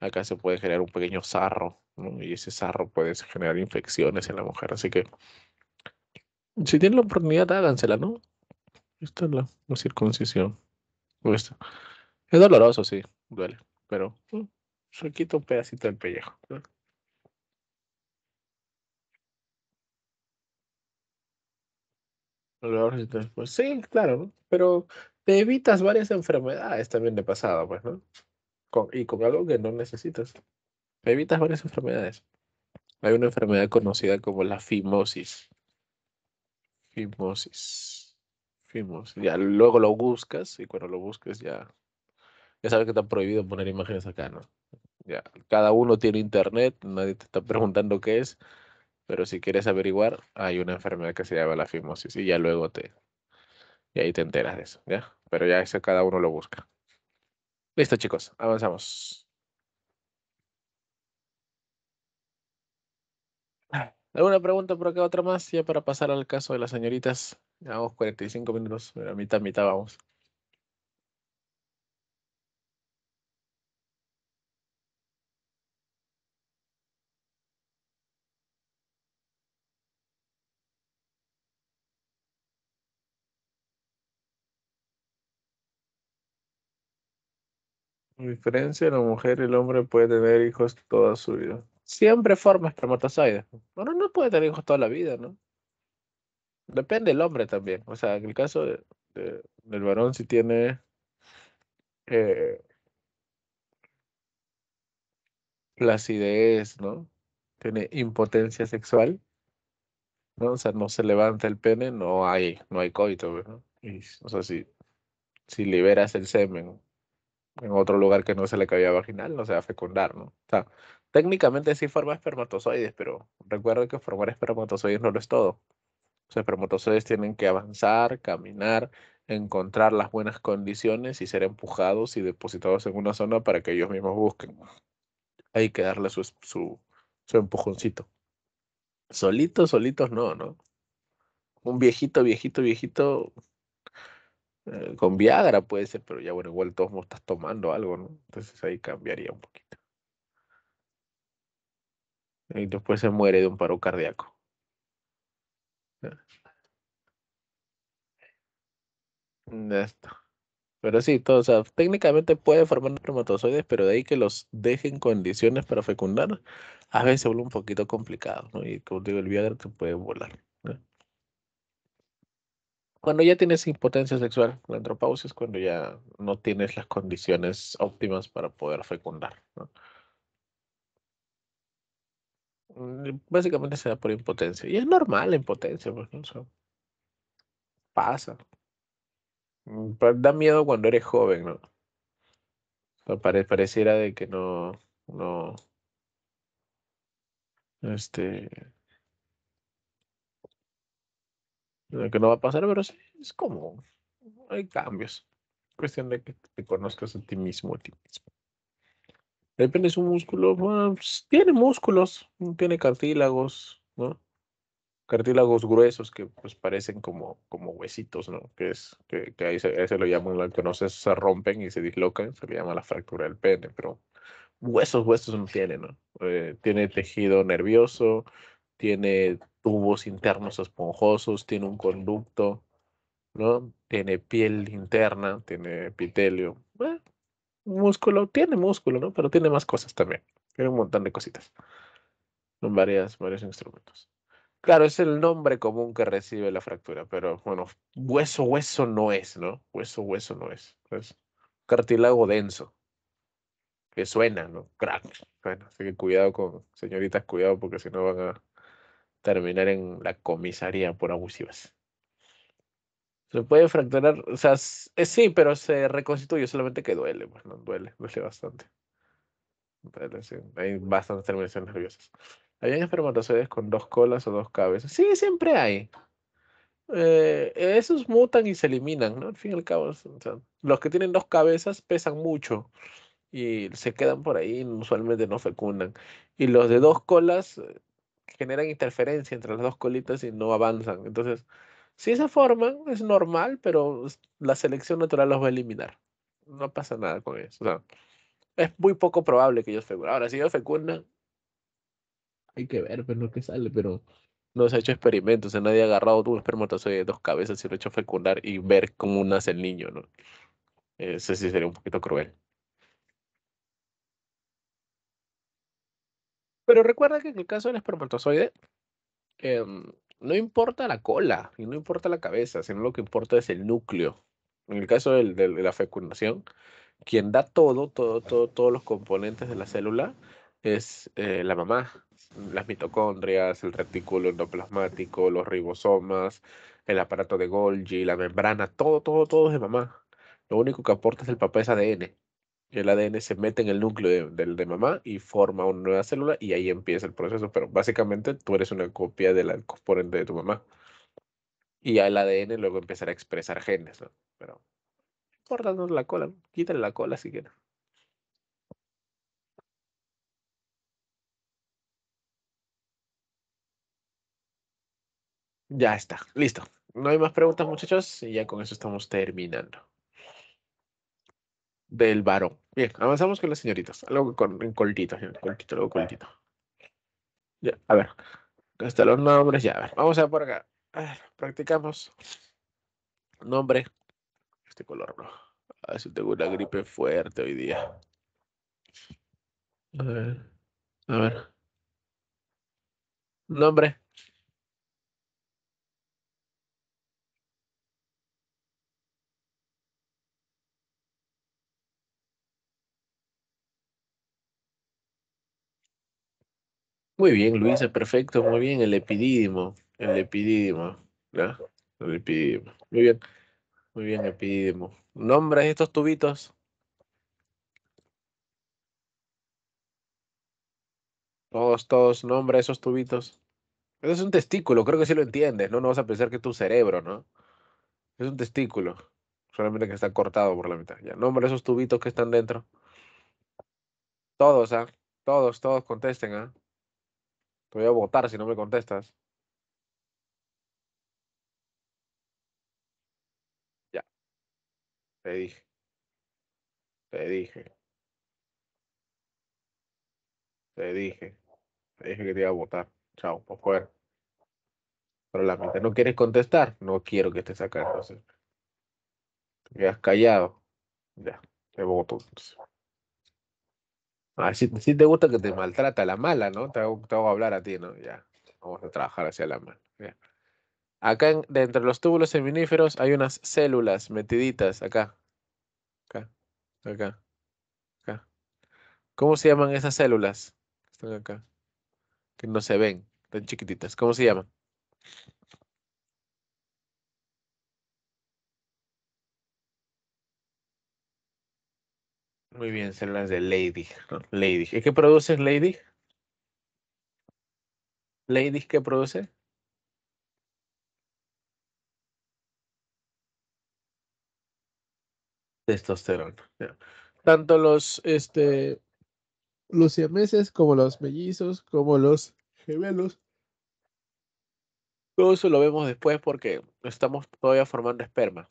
acá se puede generar un pequeño sarro, ¿no? Y ese sarro puede generar infecciones en la mujer, así que si tienen la oportunidad, hágansela, ¿no? Esta es la, circuncisión. Pues, es doloroso, sí, duele, pero mm, se quita un pedacito del pellejo. ¿no? Pues sí, claro, pero te evitas varias enfermedades también de pasado, pues, ¿no? y con algo que no necesitas. Te evitas varias enfermedades. Hay una enfermedad conocida como la fimosis. Fimosis. Fimosis. Ya luego lo buscas y cuando lo busques ya. Ya sabes que está prohibido poner imágenes acá, ¿no? Ya, cada uno tiene internet, nadie te está preguntando qué es. Pero si quieres averiguar, hay una enfermedad que se llama la fimosis y ya luego te... Y ahí te enteras de eso, ¿ya? Pero ya eso cada uno lo busca. Listo, chicos, avanzamos. ¿Alguna pregunta por acá? ¿Otra más? Ya para pasar al caso de las señoritas. Llevamos 45 minutos, a mitad, mitad vamos. diferencia, la mujer el hombre puede tener hijos toda su vida. Siempre forma espermatozoides. Bueno, no puede tener hijos toda la vida, ¿no? Depende del hombre también. O sea, en el caso del varón, si tiene. placidez, eh, ¿no? Tiene impotencia sexual, ¿no? O sea, no se levanta el pene, no hay, no hay coito, ¿no? o sea, si, si liberas el semen en otro lugar que no se le cabía vaginal, no se va a fecundar, ¿no? O sea, técnicamente sí forma espermatozoides, pero recuerda que formar espermatozoides no lo es todo. Los espermatozoides tienen que avanzar, caminar, encontrar las buenas condiciones y ser empujados y depositados en una zona para que ellos mismos busquen. Hay que darle su empujoncito. Solitos, solitos no, ¿no? Un viejito, viejito, viejito eh, con Viagra puede ser, pero ya bueno, igual todos estás tomando algo, ¿no? Entonces ahí cambiaría un poquito. Y después se muere de un paro cardíaco. Esto. Pero sí, todo, o sea, técnicamente puede formar espermatozoides, pero de ahí que los dejen condiciones para fecundar, a veces vuelve un poquito complicado, ¿no? Y como digo, el Viagra te puede volar. Cuando ya tienes impotencia sexual, la andropausia es cuando ya no tienes las condiciones óptimas para poder fecundar. ¿no? Mm, básicamente se da por impotencia. Y es normal la impotencia, pues, ¿no? pasa. Mm, da miedo cuando eres joven, ¿no? pareciera de que no, no, este, que no va a pasar, pero es como, hay cambios. Cuestión de que te conozcas a ti mismo, a ti mismo. El pene es un músculo, pues, tiene músculos, tiene cartílagos, ¿no? Cartílagos gruesos que pues parecen como, como huesitos, ¿no? Que es, que, ahí, se, lo llaman, que no se, rompen y se dislocan, se le llama la fractura del pene, pero huesos, huesos no tiene, ¿no? Eh, tiene tejido nervioso, tiene tubos internos esponjosos, tiene un conducto, ¿no? Tiene piel interna, tiene epitelio, eh, músculo, tiene músculo, ¿no? Pero tiene más cosas también, tiene un montón de cositas, son varias, varios instrumentos. Claro, es el nombre común que recibe la fractura, pero bueno, hueso, hueso no es, ¿no? Hueso, hueso no es. Es cartílago denso, que suena, ¿no? Crack. Bueno, así que cuidado con, señoritas, cuidado porque si no van a terminar en la comisaría por abusivas. Se puede fracturar, o sea, eh, sí, pero se reconstituye, solamente que duele, bueno, pues, duele, duele bastante. Hay bastantes terminaciones nerviosas. hay espermatozoides con dos colas o dos cabezas? Sí, siempre hay. Eh, esos mutan y se eliminan, ¿no? Al fin y al cabo, los que tienen dos cabezas pesan mucho y se quedan por ahí, usualmente no fecundan. Y los de dos colas generan interferencia entre las dos colitas y no avanzan. Entonces, si se forman, es normal, pero la selección natural los va a eliminar. No pasa nada con eso. es muy poco probable que ellos fecunden. Ahora, si ellos fecundan, hay que ver, pero pues, lo que sale, pero no se ha hecho experimentos, nadie ha agarrado tu espermatozoide de dos cabezas y lo ha hecho fecundar y ver cómo nace el niño, ¿no? Eso sí sería un poquito cruel. Pero recuerda que en el caso del espermatozoide, em, no importa la cola y no importa la cabeza, sino lo que importa es el núcleo. En el caso de la fecundación, quien da todo, todo, todo, todos los componentes de la célula es eh, la mamá. Las mitocondrias, el retículo endoplasmático, los ribosomas, el aparato de Golgi, la membrana, todo, todo, todo es de mamá. Lo único que aporta es el papel es ADN el ADN se mete en el núcleo de, de, mamá y forma una nueva célula y ahí empieza el proceso. Pero básicamente tú eres una copia del componente de tu mamá. Y el ADN luego empezará a expresar genes, ¿no? Pero córtanos la cola, quítale la cola si quieres. Ya está, listo. No hay más preguntas, muchachos, y ya con eso estamos terminando del varón. Bien, avanzamos con las señoritas. Algo con, en coltito, en coltito, luego coltito. Ya, a ver. Hasta los nombres, ya, a ver. Vamos a por acá. A practicamos. Nombre. Este color, no. A ver si tengo una gripe fuerte hoy día. A ver. A ver. Nombre. Muy bien, Luisa, perfecto, muy bien, el epidídimo, el epidídimo, ¿no? El epidídimo, muy bien, muy bien, epidídimo. ¿Nombres estos tubitos? Todos, todos, nombra esos tubitos. Eso es un testículo, creo que sí lo entiendes, ¿no? No vas a pensar que es tu cerebro, ¿no? Es un testículo, solamente que está cortado por la mitad. Ya, nombra esos tubitos que están dentro. Todos, ¿ah? Todos, todos contesten, ¿ah? voy a votar si no me contestas. Ya. Te dije. Te dije. Te dije. Te dije que te iba a votar. Chao, por pues, fuera. Pero la mente no quieres contestar. No quiero que estés acá, entonces. Te has callado. Ya, te voto. Ah, si, te gusta que te ah. maltrata la mala, ¿no? Te, hago hablar a ti, ¿no? Ya, vamos a trabajar hacia la mala. Acá dentro de los túbulos seminíferos hay unas células metiditas acá. Acá, acá, acá. ¿Cómo se llaman esas células? Están acá. Que no se ven, están chiquititas. ¿Cómo se llaman? Muy bien, son las de Lady. Lady. ¿Y qué produce Lady? Lady, ¿qué produce? Testosterona. Tanto los, este, los como los mellizos, como los gemelos. Todo eso lo vemos después porque estamos todavía formando esperma.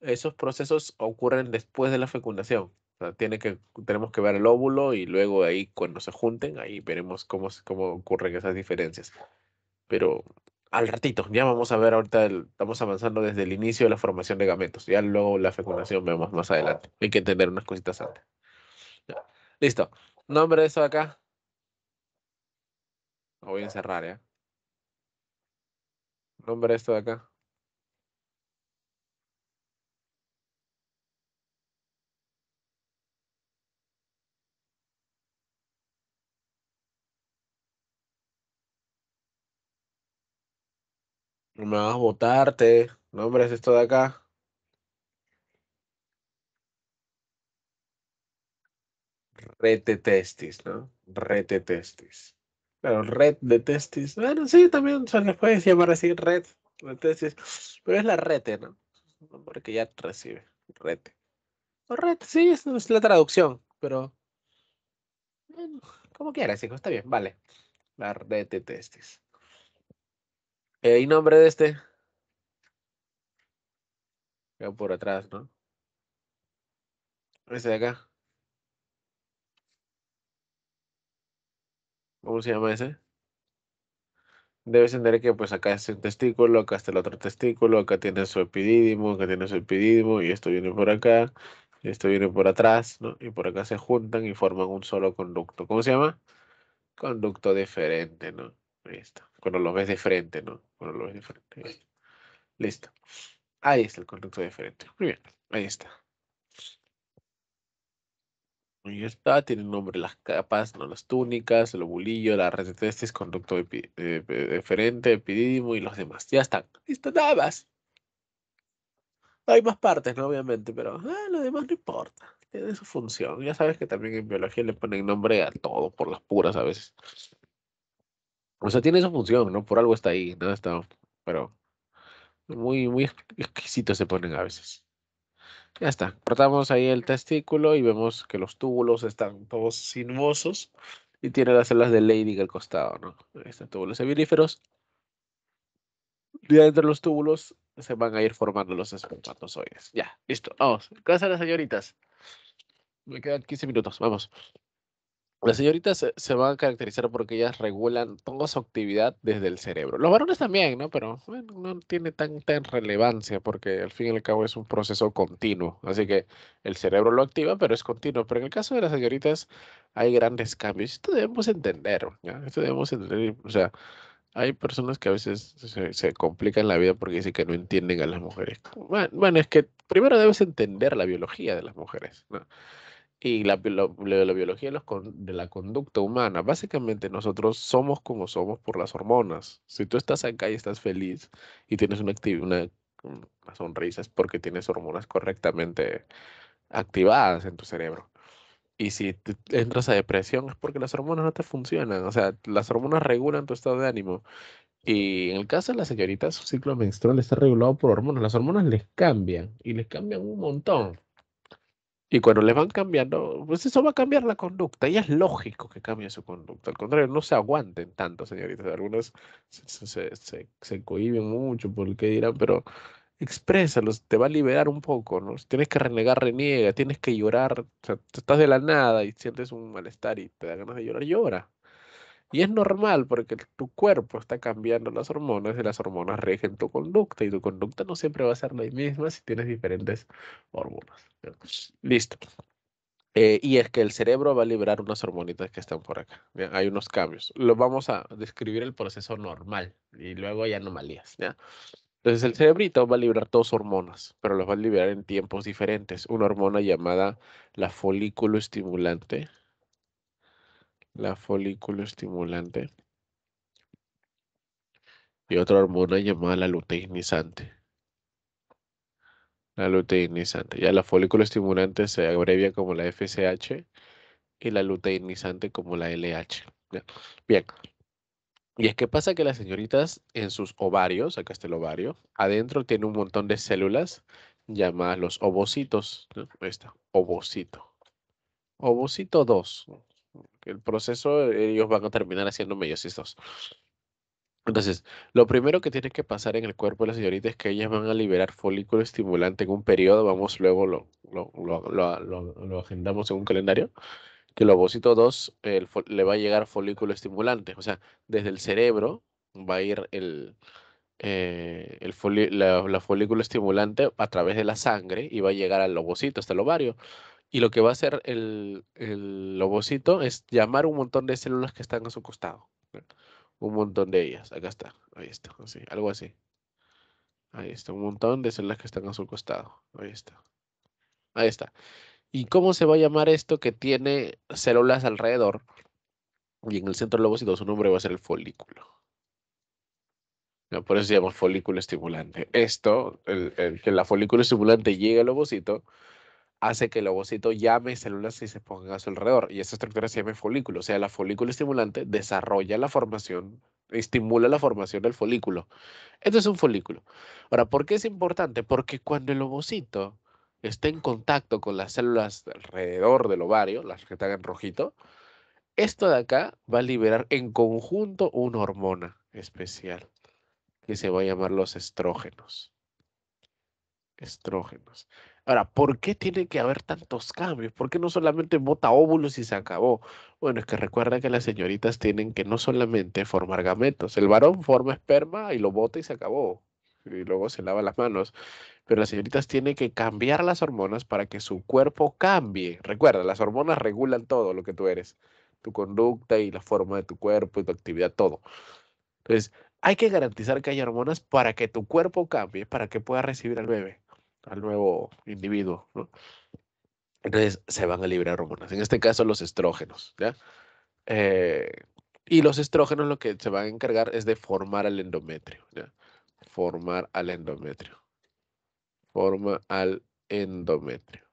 Esos procesos ocurren después de la fecundación tiene que, tenemos que ver el óvulo y luego ahí cuando se junten, ahí veremos cómo, cómo ocurren esas diferencias. Pero al ratito, ya vamos a ver ahorita, estamos avanzando desde el inicio de la formación de gametos, ya luego la fecundación vemos más adelante. Hay que entender unas cositas antes. Listo. Nombre de eso de acá. Lo voy a encerrar, ¿ya? Nombre de esto de acá. me vas a votarte. No, esto de acá. testis, ¿no? testis. Pero red de testis. Bueno, sí, también se les puede llamar así red de testis. Pero es la rete, ¿no? Porque ya recibe. Rete. O red, sí, es, la traducción, pero. como quieras, hijo, está bien, vale. La de testis. Eh, ¿Y nombre de este? Va por atrás, ¿no? ¿Ese de acá. ¿Cómo se llama ese? Debes entender que pues acá es el testículo, acá está el otro testículo, acá tiene su epididimo, acá tiene su epidídimo, y esto viene por acá, y esto viene por atrás, ¿no? Y por acá se juntan y forman un solo conducto. ¿Cómo se llama? Conducto diferente, ¿no? Ahí está. Cuando lo ves de frente, ¿no? Cuando lo ves de frente. Listo. Ahí está el conducto de frente. Muy bien. Ahí está. Ahí está, tiene nombre las capas, ¿no? las túnicas, el ovulillo, la red de conducto de, frente, epididimo y los demás. Ya está Listo, nada más. Hay más partes, ¿no? Obviamente, pero ah, lo demás no importa. Tiene su función. Ya sabes que también en biología le ponen nombre a todo por las puras a veces. O sea, tiene su función, ¿no? Por algo está ahí, ¿no? Está, pero muy, muy exquisitos se ponen a veces. Ya está. Cortamos ahí el testículo y vemos que los túbulos están todos sinuosos y tiene las células de Leydig al costado, ¿no? Estos túbulos sebilíferos. Y dentro de los túbulos se van a ir formando los espermatozoides. Ya, listo. Vamos. Casa las señoritas. Me quedan 15 minutos. Vamos. Las señoritas se, van a caracterizar porque ellas regulan toda su actividad desde el cerebro. Los varones también, ¿no? Pero no tiene tanta relevancia porque al fin y al cabo es un proceso continuo. Así que el cerebro lo activa, pero es continuo. Pero en el caso de las señoritas hay grandes cambios. Esto debemos entender, ¿ya? Esto debemos entender. O sea, hay personas que a veces se, complican la vida porque dicen que no entienden a las mujeres. Bueno, bueno, es que primero debes entender la biología de las mujeres. ¿no? y la, biología de, la conducta humana. Básicamente nosotros somos como somos por las hormonas. Si tú estás acá y estás feliz y tienes una, una, sonrisa es porque tienes hormonas correctamente activadas en tu cerebro. Y si entras a depresión es porque las hormonas no te funcionan. O sea, las hormonas regulan tu estado de ánimo. Y en el caso de la señorita, su ciclo menstrual está regulado por hormonas. Las hormonas les cambian y les cambian un montón. Y cuando les van cambiando, pues eso va a cambiar la conducta y es lógico que cambie su conducta. Al contrario, no se aguanten tanto, señoritas. Algunos se, se, cohiben mucho por dirán, pero exprésalos, te va a liberar un poco, ¿no? tienes que renegar, reniega, tienes que llorar, o sea, estás de la nada y sientes un malestar y te da ganas de llorar, llora. Y es normal porque tu cuerpo está cambiando las hormonas y las hormonas rigen tu conducta y tu conducta no siempre va a ser la misma si tienes diferentes hormonas. Listo. Eh, y es que el cerebro va a liberar unas hormonitas que están por acá. Hay unos cambios. Lo vamos a describir el proceso normal y luego hay anomalías. ¿ya? Entonces el cerebrito va a liberar dos hormonas, pero las va a liberar en tiempos diferentes. Una hormona llamada la folículo estimulante la folículo estimulante y otra hormona llamada la luteinizante. La luteinizante. Ya la folículo estimulante se abrevia como la FSH y la luteinizante como la LH. Bien. Y es que pasa que las señoritas en sus ovarios, acá está el ovario, adentro tiene un montón de células llamadas los ovocitos. Ahí está, ovocito. Ovocito 2. El proceso eh, ellos van a terminar haciendo mellocitos Entonces, lo primero que tiene que pasar en el cuerpo de la señorita es que ellas van a liberar folículo estimulante en un periodo, vamos, luego lo, lo, agendamos en un calendario, que el ovocito 2 le va a llegar folículo estimulante, o sea, desde el cerebro va a ir el, eh, la, folículo estimulante a través de la sangre y va a llegar al ovocito, hasta el ovario. Y lo que va a hacer el, lobocito es llamar un montón de células que están a su costado. Un montón de ellas. Acá está. Ahí está. algo así. Ahí está. Un montón de células que están a su costado. Ahí está. Ahí está. ¿Y cómo se va a llamar esto que tiene células alrededor? Y en el centro del lobocito su nombre va a ser el folículo. por eso se llama folículo estimulante. Esto, el, que la folículo estimulante llegue al lobocito, hace que el ovocito llame células y se pongan a su alrededor. Y esa estructura se llama folículo. O sea, la folículo estimulante desarrolla la formación, estimula la formación del folículo. Esto es un folículo. Ahora, ¿por qué es importante? Porque cuando el ovocito está en contacto con las células alrededor del ovario, las que están en rojito, esto de acá va a liberar en conjunto una hormona especial que se va a llamar los estrógenos. Estrógenos. Ahora, ¿por qué tiene que haber tantos cambios? ¿Por qué no solamente bota óvulos y se acabó? Bueno, es que recuerda que las señoritas tienen que no solamente formar gametos. El varón forma esperma y lo bota y se acabó. Y luego se lava las manos. Pero las señoritas tienen que cambiar las hormonas para que su cuerpo cambie. Recuerda, las hormonas regulan todo lo que tú eres. Tu conducta y la forma de tu cuerpo y tu actividad, todo. Entonces, hay que garantizar que haya hormonas para que tu cuerpo cambie, para que pueda recibir al bebé al nuevo individuo, Entonces se van a liberar hormonas, en este caso los estrógenos, ¿ya? Eh, y los estrógenos lo que se van a encargar es de formar al endometrio, ¿ya? Formar al endometrio. Forma al endometrio.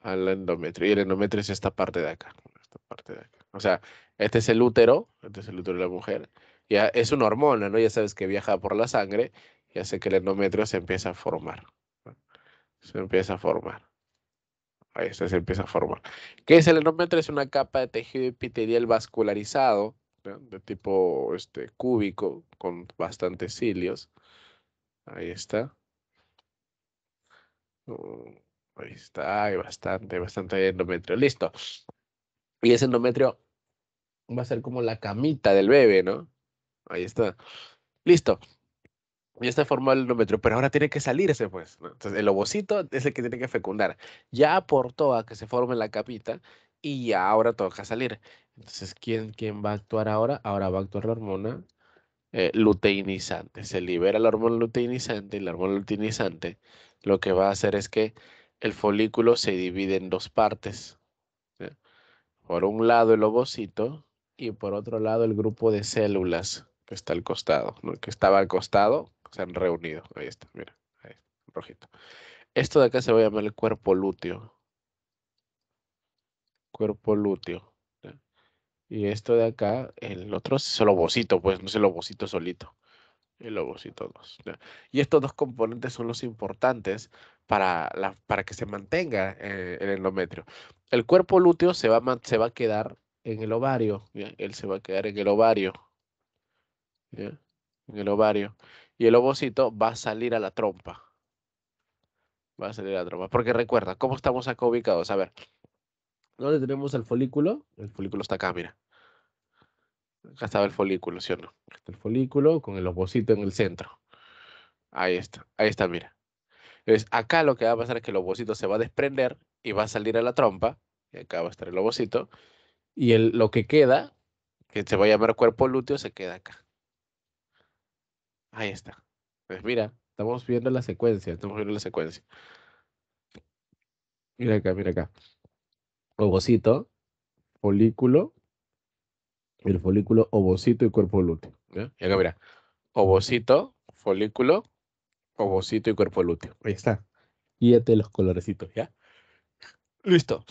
Al endometrio. Y el endometrio es esta parte de acá, esta parte de acá. O sea, este es el útero, este es el útero de la mujer. Ya es una hormona, ¿no? Ya sabes que viaja por la sangre ya sé que el endometrio se empieza a formar. Se empieza a formar. Ahí se empieza a formar. ¿Qué es el endometrio? Es una capa de tejido epitelial vascularizado, de tipo este, cúbico, con bastantes cilios. Ahí está. Mm, ahí está, hay bastante, bastante endometrio. Listo. Y ese endometrio va a ser como la camita del bebé, ¿no? Ahí está. Listo ya está formado el endometrio, pero ahora tiene que salirse, pues. Entonces, el ovocito es el que tiene que fecundar. Ya aportó a que se forme la capita y ahora toca salir. Entonces, ¿quién, quién va a actuar ahora? Ahora va a actuar la hormona eh, luteinizante. Se libera la hormona luteinizante y la hormona luteinizante lo que va a hacer es que el folículo se divide en dos partes. Por un lado el ovocito y por otro lado el grupo de células que está al costado, que estaba al costado se han reunido. Ahí está, mira. Ahí, rojito. Esto de acá se va a llamar el cuerpo lúteo. Cuerpo lúteo. Y esto de acá, el otro es el ovocito, pues no es el ovocito solito. El ovocito dos Y estos dos componentes son los importantes para, para que se mantenga eh, el endometrio. El cuerpo lúteo se va, se va a quedar en el ovario. Él se va a quedar en el ovario. En el ovario y el ovocito va a salir a la trompa. Va a salir a la trompa. Porque recuerda, ¿cómo estamos acá ubicados? A ver, ¿dónde tenemos el folículo? El folículo está acá, mira. Acá estaba el folículo, ¿sí o no? Está el folículo con el ovocito en el centro. Ahí está, ahí está, mira. Entonces, acá lo que va a pasar es que el ovocito se va a desprender y va a salir a la trompa. Y acá va a estar el ovocito. Y el, lo que queda, que se va a llamar cuerpo lúteo, se queda acá. Ahí está. Pues mira, estamos viendo la secuencia, estamos viendo la secuencia. Mira acá, mira acá. Ovocito, folículo, el folículo, ovocito y cuerpo lúteo. ¿ya? acá mira, ovocito, folículo, ovocito y cuerpo lúteo. Ahí está. Guíate los colorecitos, ¿ya? Listo.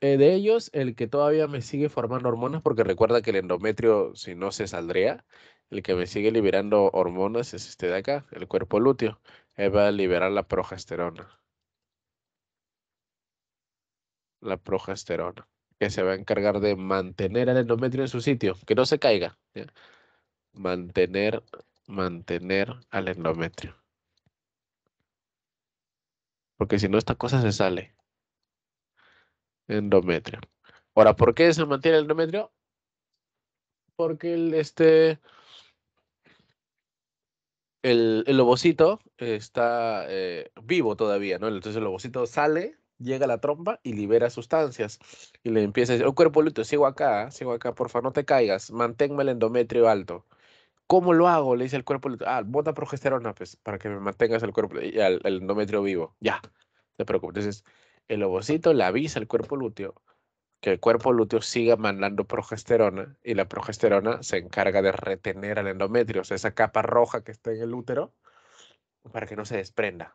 Eh, de ellos, el que todavía me sigue formando hormonas, porque recuerda que el endometrio, si no se saldría, el que me sigue liberando hormonas es este de acá, el cuerpo lúteo. Él va a liberar la progesterona. La progesterona, que se va a encargar de mantener al endometrio en su sitio, que no se caiga. Mantener, mantener al endometrio. Porque si no, esta cosa se sale. Endometrio. Ahora, ¿por qué se mantiene el endometrio? Porque el, este, el, el está eh, vivo todavía, ¿no? Entonces el lobocito sale, llega a la trompa y libera sustancias. Y le empieza a decir, oh cuerpo lúteo, sigo acá, ¿ah? sigo acá, porfa, no te caigas, manténme el endometrio alto. ¿Cómo lo hago? Le dice el cuerpo lúteo, Ah, bota progesterona, pues, para que me mantengas el cuerpo, el, endometrio vivo. Ya, te preocupes. Entonces, el ovocito le avisa al cuerpo lúteo que el cuerpo lúteo siga mandando progesterona y la progesterona se encarga de retener al endometrio, o sea, esa capa roja que está en el útero, para que no se desprenda,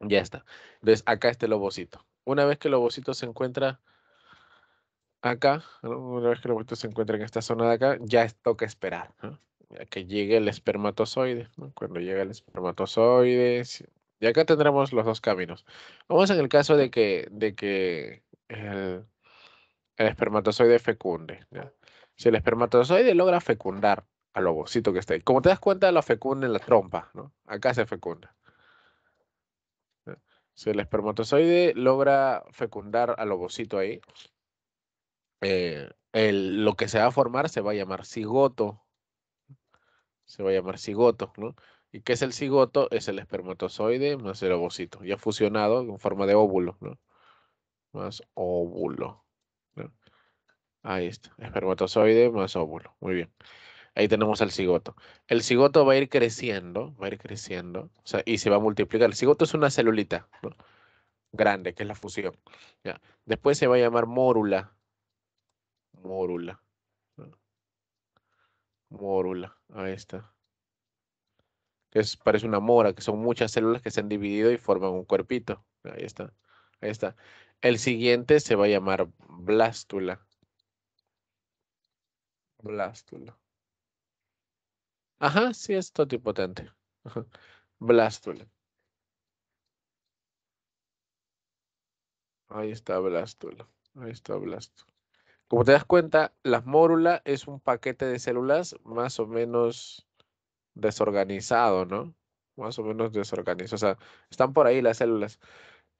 Ya está. Entonces, acá este lobocito. Una vez que el lobocito se encuentra acá, una vez que el lobocito se encuentra en esta zona de acá, ya toca esperar, a que llegue el espermatozoide. Cuando llegue el espermatozoide, y acá tendremos los dos caminos. Vamos en el caso de que, de que el, el espermatozoide fecunde. Si el espermatozoide logra fecundar al ovocito que está ahí, como te das cuenta, lo fecunda en la trompa, ¿no? Acá se fecunda. Si el espermatozoide logra fecundar al ovocito ahí, eh, lo que se va a formar se va a llamar cigoto. Se va a llamar cigoto, ¿no? ¿Y qué es el cigoto? Es el espermatozoide más el ovocito, ya fusionado en forma de óvulo, ¿no? Más óvulo. Ahí está, espermatozoide más óvulo. Muy bien. Ahí tenemos al cigoto. El cigoto va a ir creciendo, va a ir creciendo, o sea, y se va a multiplicar. El cigoto es una celulita grande, que es la fusión. ¿ya? Después se va a llamar mórula. Mórula. Mórula, ahí está. Que parece una mora, que son muchas células que se han dividido y forman un cuerpito. Ahí está, ahí está. El siguiente se va a llamar blástula blastula. Ajá, sí es totipotente. Blástula. Ahí está blástula. Ahí está blástula. Como te das cuenta, la mórula es un paquete de células más o menos desorganizado, ¿no? Más o menos desorganizado. O sea, están por ahí las células.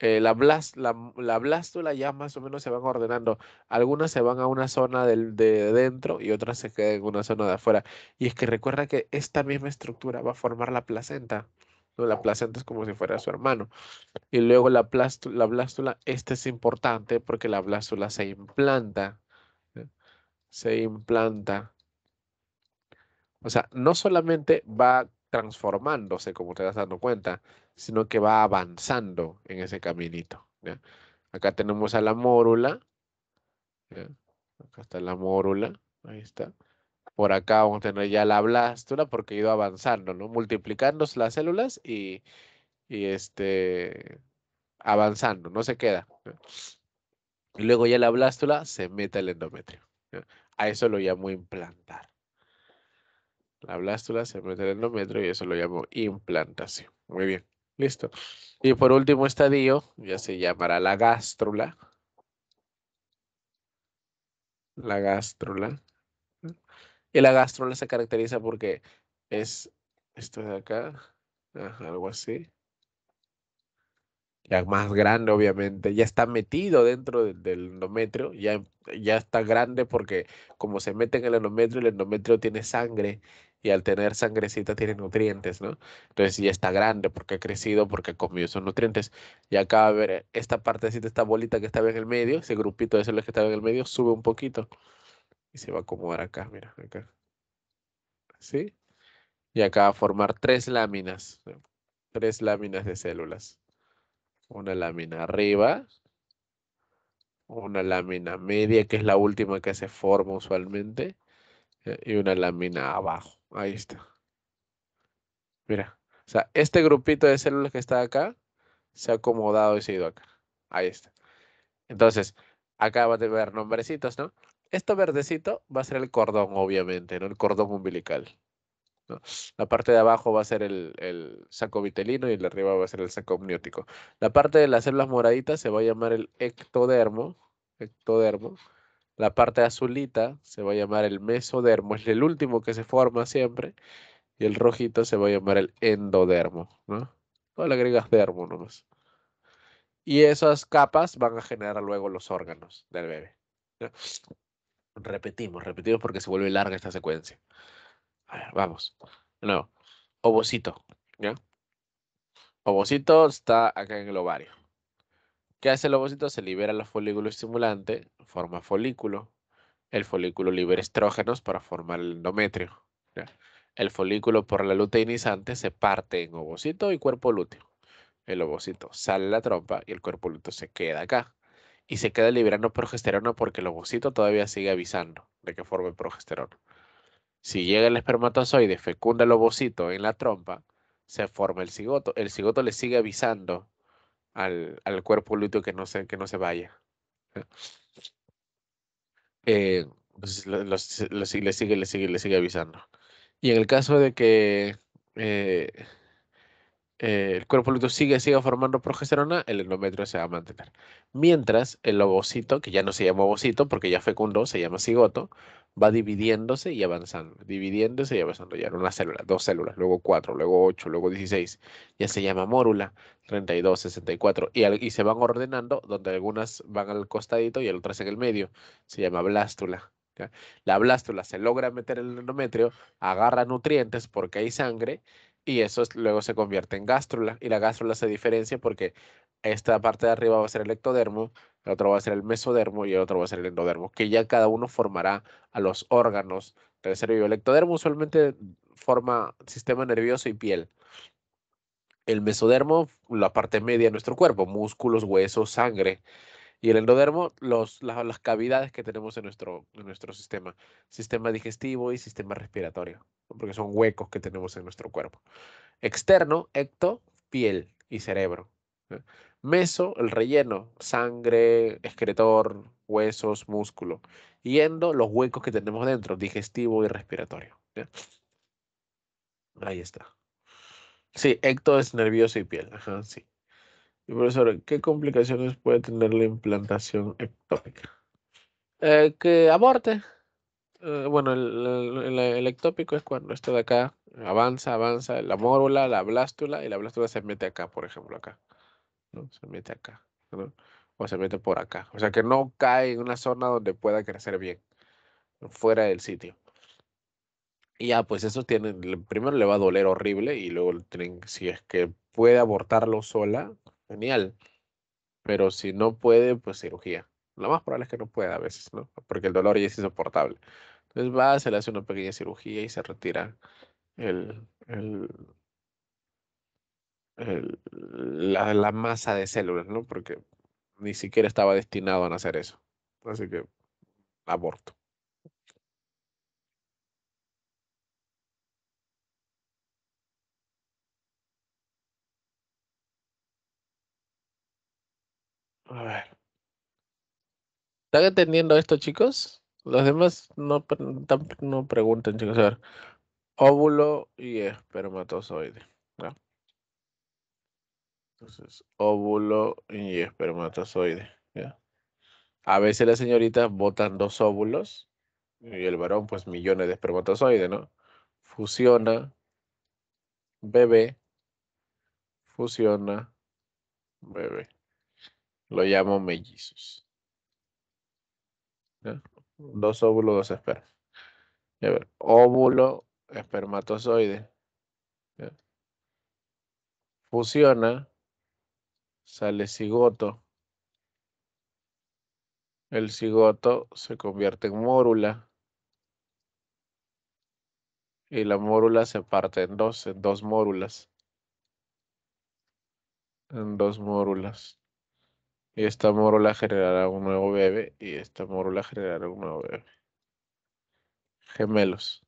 Eh, la, blástula ya más o menos se van ordenando. Algunas se van a una zona del, de dentro y otras se quedan en una zona de afuera. Y es que recuerda que esta misma estructura va a formar la placenta. La placenta es como si fuera su hermano. Y luego la, blástula, esta es importante porque la blástula se implanta. ¿eh? Se implanta. O sea, no solamente va transformándose, como te das dando cuenta, sino que va avanzando en ese caminito. Acá tenemos a la mórula. Acá está la mórula. Ahí está. Por acá vamos a tener ya la blástula porque ha ido avanzando, ¿no? Multiplicándose las células y, este, avanzando, no se queda. Y luego ya la blástula se mete al endometrio. A eso lo llamo implantar. La blástula se mete en el endometrio y eso lo llamo implantación. Muy bien, listo. Y por último estadio, ya se llamará la gástrula. La gástrula. Y la gástrula se caracteriza porque es esto de acá, algo así. Ya más grande, obviamente. Ya está metido dentro del endometrio. Ya, ya está grande porque como se mete en el endometrio, el endometrio tiene sangre y al tener sangrecita tiene nutrientes, ¿no? Entonces ya está grande porque ha crecido, porque comido esos nutrientes. Y acá, a ver, esta partecita, esta bolita que estaba en el medio, ese grupito de células que estaba en el medio, sube un poquito y se va a acomodar acá, mira, acá. ¿Sí? Y acá va a formar tres láminas, tres láminas de células. Una lámina arriba, una lámina media, que es la última que se forma usualmente, eh, y una lámina abajo. Ahí está. Mira, o sea, este grupito de células que está acá se ha acomodado y se ha ido acá. Ahí está. Entonces, acá va a ver nombrecitos, ¿no? Esto verdecito va a ser el cordón, obviamente, ¿no? El cordón umbilical. La parte de abajo va a ser el, saco vitelino y la de arriba va a ser el saco amniótico. La parte de las células moraditas se va a llamar el ectodermo, ectodermo, la parte azulita se va a llamar el mesodermo, es el último que se forma siempre. Y el rojito se va a llamar el endodermo, ¿no? O agregas dermo nomás. Y esas capas van a generar luego los órganos del bebé. Repetimos, repetimos porque se vuelve larga esta secuencia. A ver, vamos. No, ovocito, ¿ya? Ovocito está acá en el ovario. ¿Qué hace el ovocito? Se libera la folículo estimulante, forma folículo. El folículo libera estrógenos para formar el endometrio. El folículo por la luteinizante se parte en ovocito y cuerpo lúteo. El ovocito sale a la trompa y el cuerpo lúteo se queda acá. Y se queda liberando progesterona porque el ovocito todavía sigue avisando de que forme progesterona. Si llega el espermatozoide, fecunda el ovocito en la trompa, se forma el cigoto. El cigoto le sigue avisando al, al cuerpo luto que no se, que no se vaya. Eh, pues le sigue, le sigue, le sigue avisando. Y en el caso de que eh, eh, el cuerpo luto sigue, sigue formando progesterona, el endometrio se va a mantener. Mientras el ovocito, que ya no se llama ovocito porque ya fecundó, se llama cigoto, va dividiéndose y avanzando, dividiéndose y avanzando. Ya una célula, dos células, luego cuatro, luego ocho, luego dieciséis. Ya se llama mórula, 32, 64. Y, y se van ordenando, donde algunas van al costadito y otras en el medio. Se llama blástula. La blástula se logra meter en el endometrio, agarra nutrientes porque hay sangre y eso luego se convierte en gástrula. Y la gástrula se diferencia porque esta parte de arriba va a ser el ectodermo, la otro va a ser el mesodermo y la otro va a ser el endodermo, que ya cada uno formará a los órganos del cerebro. El ectodermo usualmente forma sistema nervioso y piel. El mesodermo, la parte media de nuestro cuerpo, músculos, huesos, sangre. Y el endodermo, las, cavidades que tenemos en nuestro, en nuestro sistema, sistema digestivo y sistema respiratorio, porque son huecos que tenemos en nuestro cuerpo. Externo, ecto, piel y cerebro. Meso, el relleno, sangre, excretor, huesos, músculo. Y endo, los huecos que tenemos dentro, digestivo y respiratorio. Ahí está. Sí, ecto es nervioso y piel. Ajá, sí. Y profesor, ¿qué complicaciones puede tener la implantación ectópica? Eh, que aborte. Eh, bueno, el, ectópico es cuando esto de acá avanza, avanza, la mórula, la blástula, y la blástula se mete acá, por ejemplo, acá. ¿no? Se mete acá. O se mete por acá. O sea que no cae en una zona donde pueda crecer bien, fuera del sitio. Y ya, pues eso tiene, primero le va a doler horrible y luego tienen, si es que puede abortarlo sola, genial. Pero si no puede, pues cirugía. Lo más probable es que no pueda a veces, ¿no? Porque el dolor ya es insoportable. Entonces va, se le hace una pequeña cirugía y se retira el, el, la, la, masa de células, ¿no? Porque ni siquiera estaba destinado a nacer eso. Así que aborto. A ver. ¿Están entendiendo esto, chicos? Los demás no, no preguntan, chicos. A ver. Óvulo y espermatozoide. Entonces, óvulo y espermatozoide. A veces las señoritas botan dos óvulos y el varón, pues millones de espermatozoides, ¿no? Fusiona, bebé, fusiona, bebé. Lo llamo mellizos. Dos óvulos, dos espermas. óvulo, espermatozoide. Fusiona, sale cigoto. El cigoto se convierte en mórula. Y la mórula se parte en dos, en dos mórulas. En dos mórulas. Y esta morula generará un nuevo bebé. Y esta morula generará un nuevo bebé. Gemelos.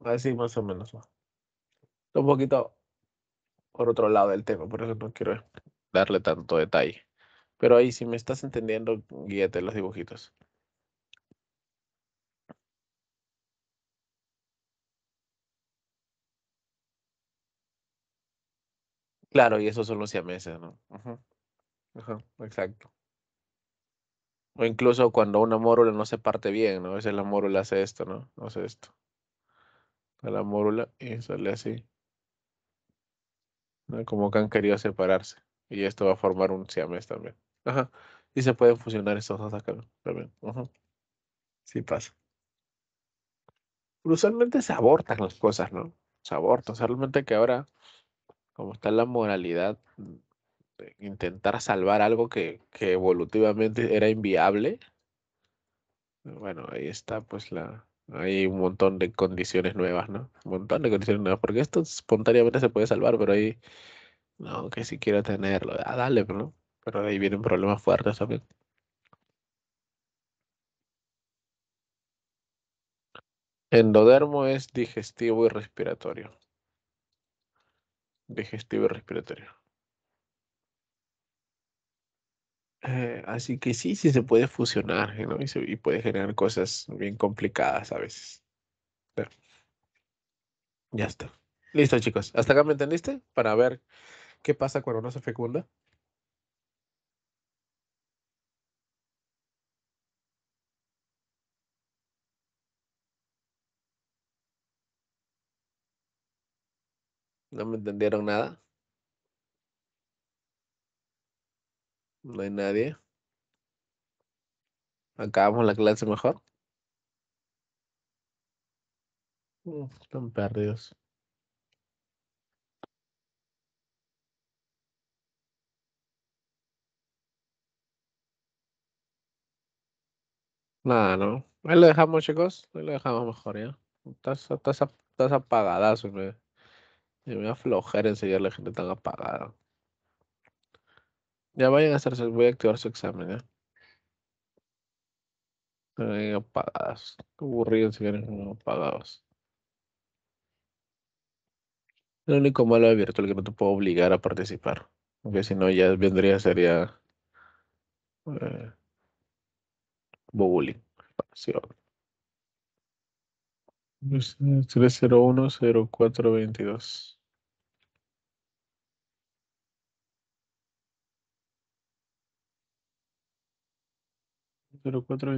Así más o menos. va Un poquito por otro lado del tema, por eso no quiero darle tanto detalle. Pero ahí, si me estás entendiendo, guíate los dibujitos. Claro, y esos son los siameses, ¿no? Ajá, ajá, exacto. O incluso cuando una mórula no se parte bien, ¿no? A veces la mórula hace esto, ¿no? No hace esto. la mórula y sale así. Como que han querido separarse. Y esto va a formar un siamés también. Ajá. Y se pueden fusionar estos dos acá también. Ajá. Sí pasa. usualmente se abortan las cosas, ¿no? Se abortan. Solamente que ahora como está la moralidad, mm, de intentar salvar algo que, evolutivamente era inviable. Bueno, ahí está pues la, hay un montón de condiciones nuevas, ¿no? Un montón de condiciones nuevas, porque esto espontáneamente se puede salvar, pero ahí, no, que si quiero tenerlo, ah, dale, ¿no? Pero ahí vienen problemas fuertes también. Endodermo es digestivo y respiratorio digestivo y respiratorio. Eh, así que sí, sí se puede fusionar y, puede generar cosas bien complicadas a veces. ya está. Listo, chicos. ¿Hasta acá me entendiste? Para ver qué pasa cuando no se fecunda. ¿No me entendieron nada? No hay nadie. Acabamos la clase mejor. están perdidos. Nada, no. Ahí lo dejamos, chicos. Ahí lo dejamos mejor, ¿ya? Estás, estás, estás apagadazo, ¿no? Me voy a aflojar a la gente tan apagada. Ya vayan a hacerse, voy a activar su examen, ¿eh? ven apagadas. Qué aburrido si vienen apagados. el único malo de virtual que no te puedo obligar a participar. Porque si no, ya vendría, sería. Eh, bullying. Pasión. 3010422. Pues, eh, 04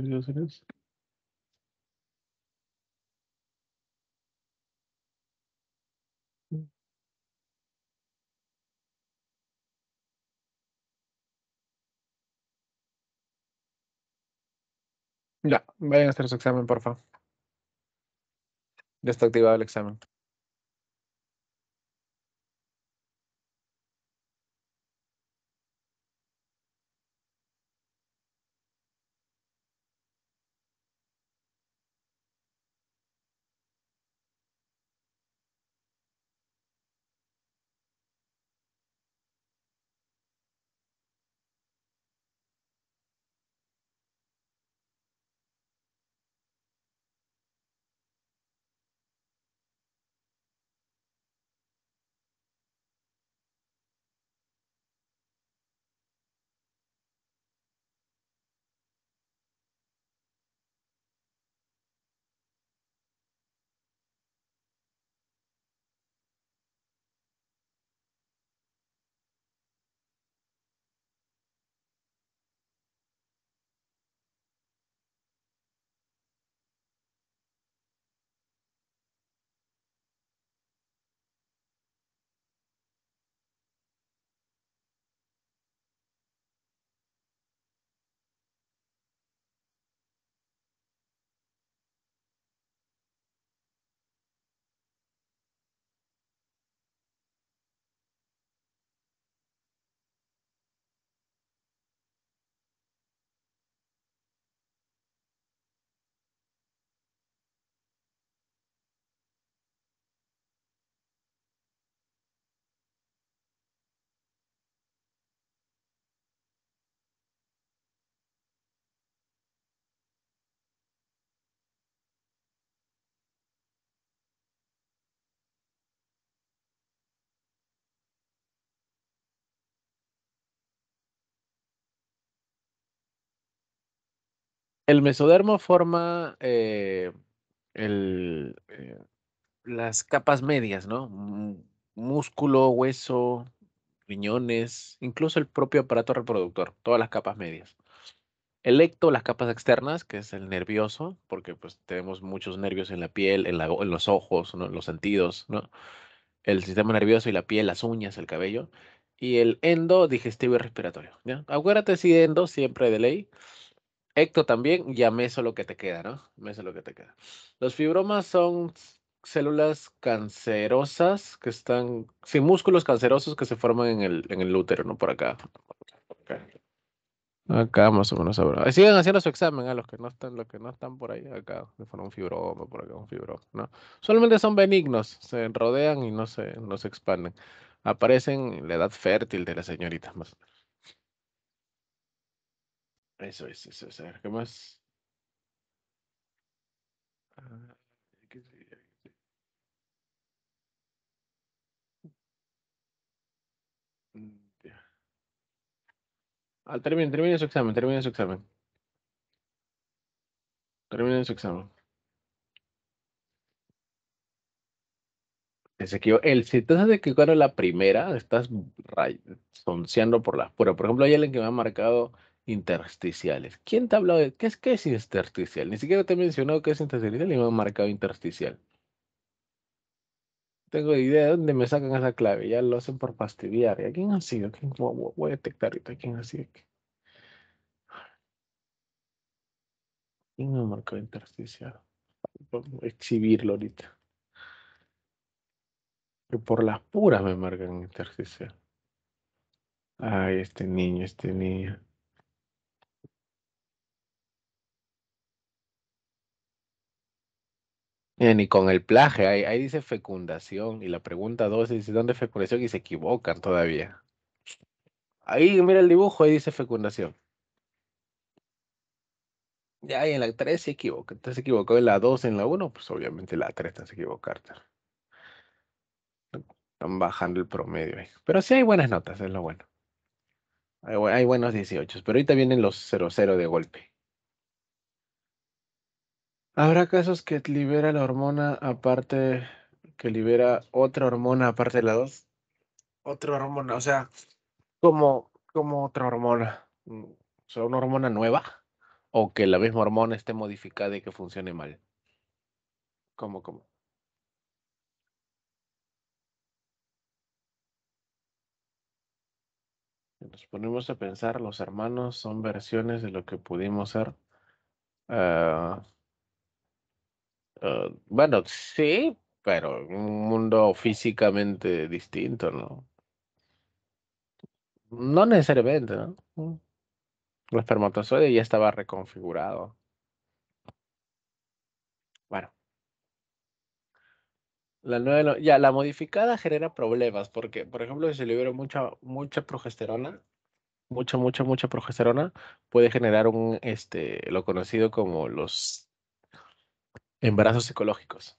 Ya, vayan a hacer su examen, por favor. Ya está activado el examen. El mesodermo forma eh, eh, las capas medias, ¿no? músculo, hueso, riñones, incluso el propio aparato reproductor, todas las capas medias. El ecto, las capas externas, que es el nervioso, porque pues tenemos muchos nervios en la piel, en, los ojos, en los sentidos, ¿no? El sistema nervioso y la piel, las uñas, el cabello. Y el endo, digestivo y respiratorio. Acuérdate si endo, siempre de ley. Ecto también, y a lo que te queda, ¿no? Meso lo que te queda. Los fibromas son células cancerosas que están, sí, músculos cancerosos que se forman en el, en el útero, ¿no? Por acá. acá. más o menos habrá. Eh, sigan haciendo su examen a ¿eh? los que no están, los que no están por ahí, acá, se fueron un fibroma, por acá un fibroma, ¿no? Solamente son benignos, se rodean y no se, no se expanden. Aparecen en la edad fértil de la señorita, más eso es, eso es. A ver, ¿qué más? Ah, mm, ah terminar su examen, termina su examen. Termina su examen. el, si de que equivocado la primera, estás sonceando por la... pero Por ejemplo, hay alguien que me ha marcado intersticiales. ¿Quién te ha hablado de qué es, qué es intersticial? Ni siquiera te he mencionado qué es intersticial y me han marcado intersticial. Tengo idea de dónde me sacan esa clave. Ya lo hacen por fastidiar. quién ha sido? ¿Quién, voy, a detectar ahorita quién ha sido. ¿Quién me marcado intersticial? exhibirlo ahorita. Pero por las puras me marcan intersticial. Ay, ah, este niño, este niño. Eh, ni con el plaje, ahí, dice fecundación y la pregunta 2 dice, ¿dónde fecundación? Y se equivocan todavía. Ahí, mira el dibujo, ahí dice fecundación. Ya, ahí en la 3 se equivoca. Entonces se equivocó en la 2, en la 1, pues obviamente la 3 se equivocar. Están bajando el promedio ahí. Pero sí hay buenas notas, es lo bueno. Hay, buenos 18, pero ahorita vienen los 0-0 de golpe. Habrá casos que libera la hormona aparte, que libera otra hormona aparte de la dos? Otra hormona, o sea, como, como otra hormona. Mm, o sea, una hormona nueva o que la misma hormona esté modificada y que funcione mal. ¿Cómo, cómo? Nos ponemos a pensar, los hermanos son versiones de lo que pudimos ser. Uh, Ah, bueno, sí, pero un mundo físicamente distinto, ¿no? No necesariamente, ¿no? Mm. El espermatozoide ya estaba reconfigurado. Bueno. La nueva, ya, la modificada genera problemas porque, por ejemplo, si se libera mucha, mucha progesterona, mucha, mucha, mucha progesterona, puede generar un, este, lo conocido como los Embarazos psicológicos.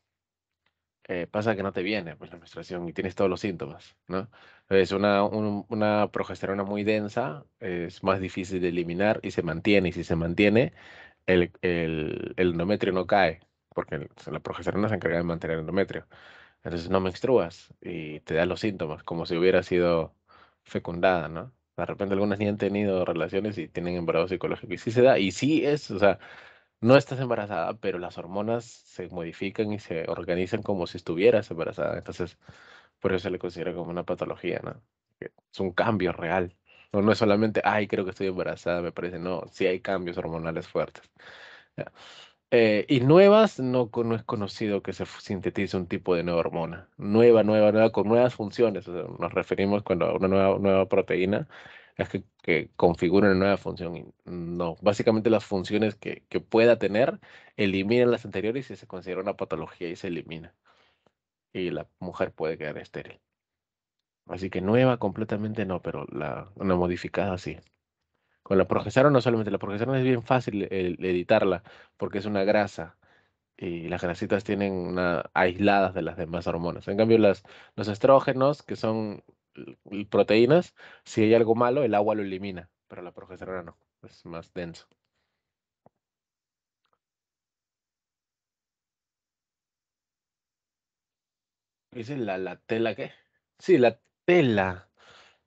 Eh, pasa que no te viene pues, la menstruación y tienes todos los síntomas, ¿no? Es una, una progesterona muy densa, es más difícil de eliminar y se mantiene. Y si se mantiene, el, el, endometrio no cae, porque la progesterona se encarga de mantener el endometrio. Entonces no menstruas y te da los síntomas, como si hubiera sido fecundada, ¿no? De repente algunas ni han tenido relaciones y tienen embarazo psicológico. Y sí se da, y sí es, o sea, no estás embarazada, pero las hormonas se modifican y se organizan como si estuvieras embarazada. Entonces, por eso se le considera como una patología, ¿no? Es un cambio real. No, es solamente, ay, creo que estoy embarazada, me parece. No, sí hay cambios hormonales fuertes. Eh, y nuevas, no, no es conocido que se sintetice un tipo de nueva hormona. Nueva, nueva, nueva, con nuevas funciones. nos referimos cuando a una nueva, nueva proteína es que, que una nueva función. No, básicamente las funciones que, pueda tener eliminan las anteriores y se considera una patología y se elimina. Y la mujer puede quedar estéril. Así que nueva completamente no, pero la, una modificada sí. Con la progesterona no solamente, la progesterona es bien fácil editarla porque es una grasa y las grasitas tienen una, aisladas de las demás hormonas. En cambio, las, los estrógenos, que son proteínas, si hay algo malo, el agua lo elimina, pero la progesterona no, es más denso. ¿Es la, tela qué? Sí, la tela.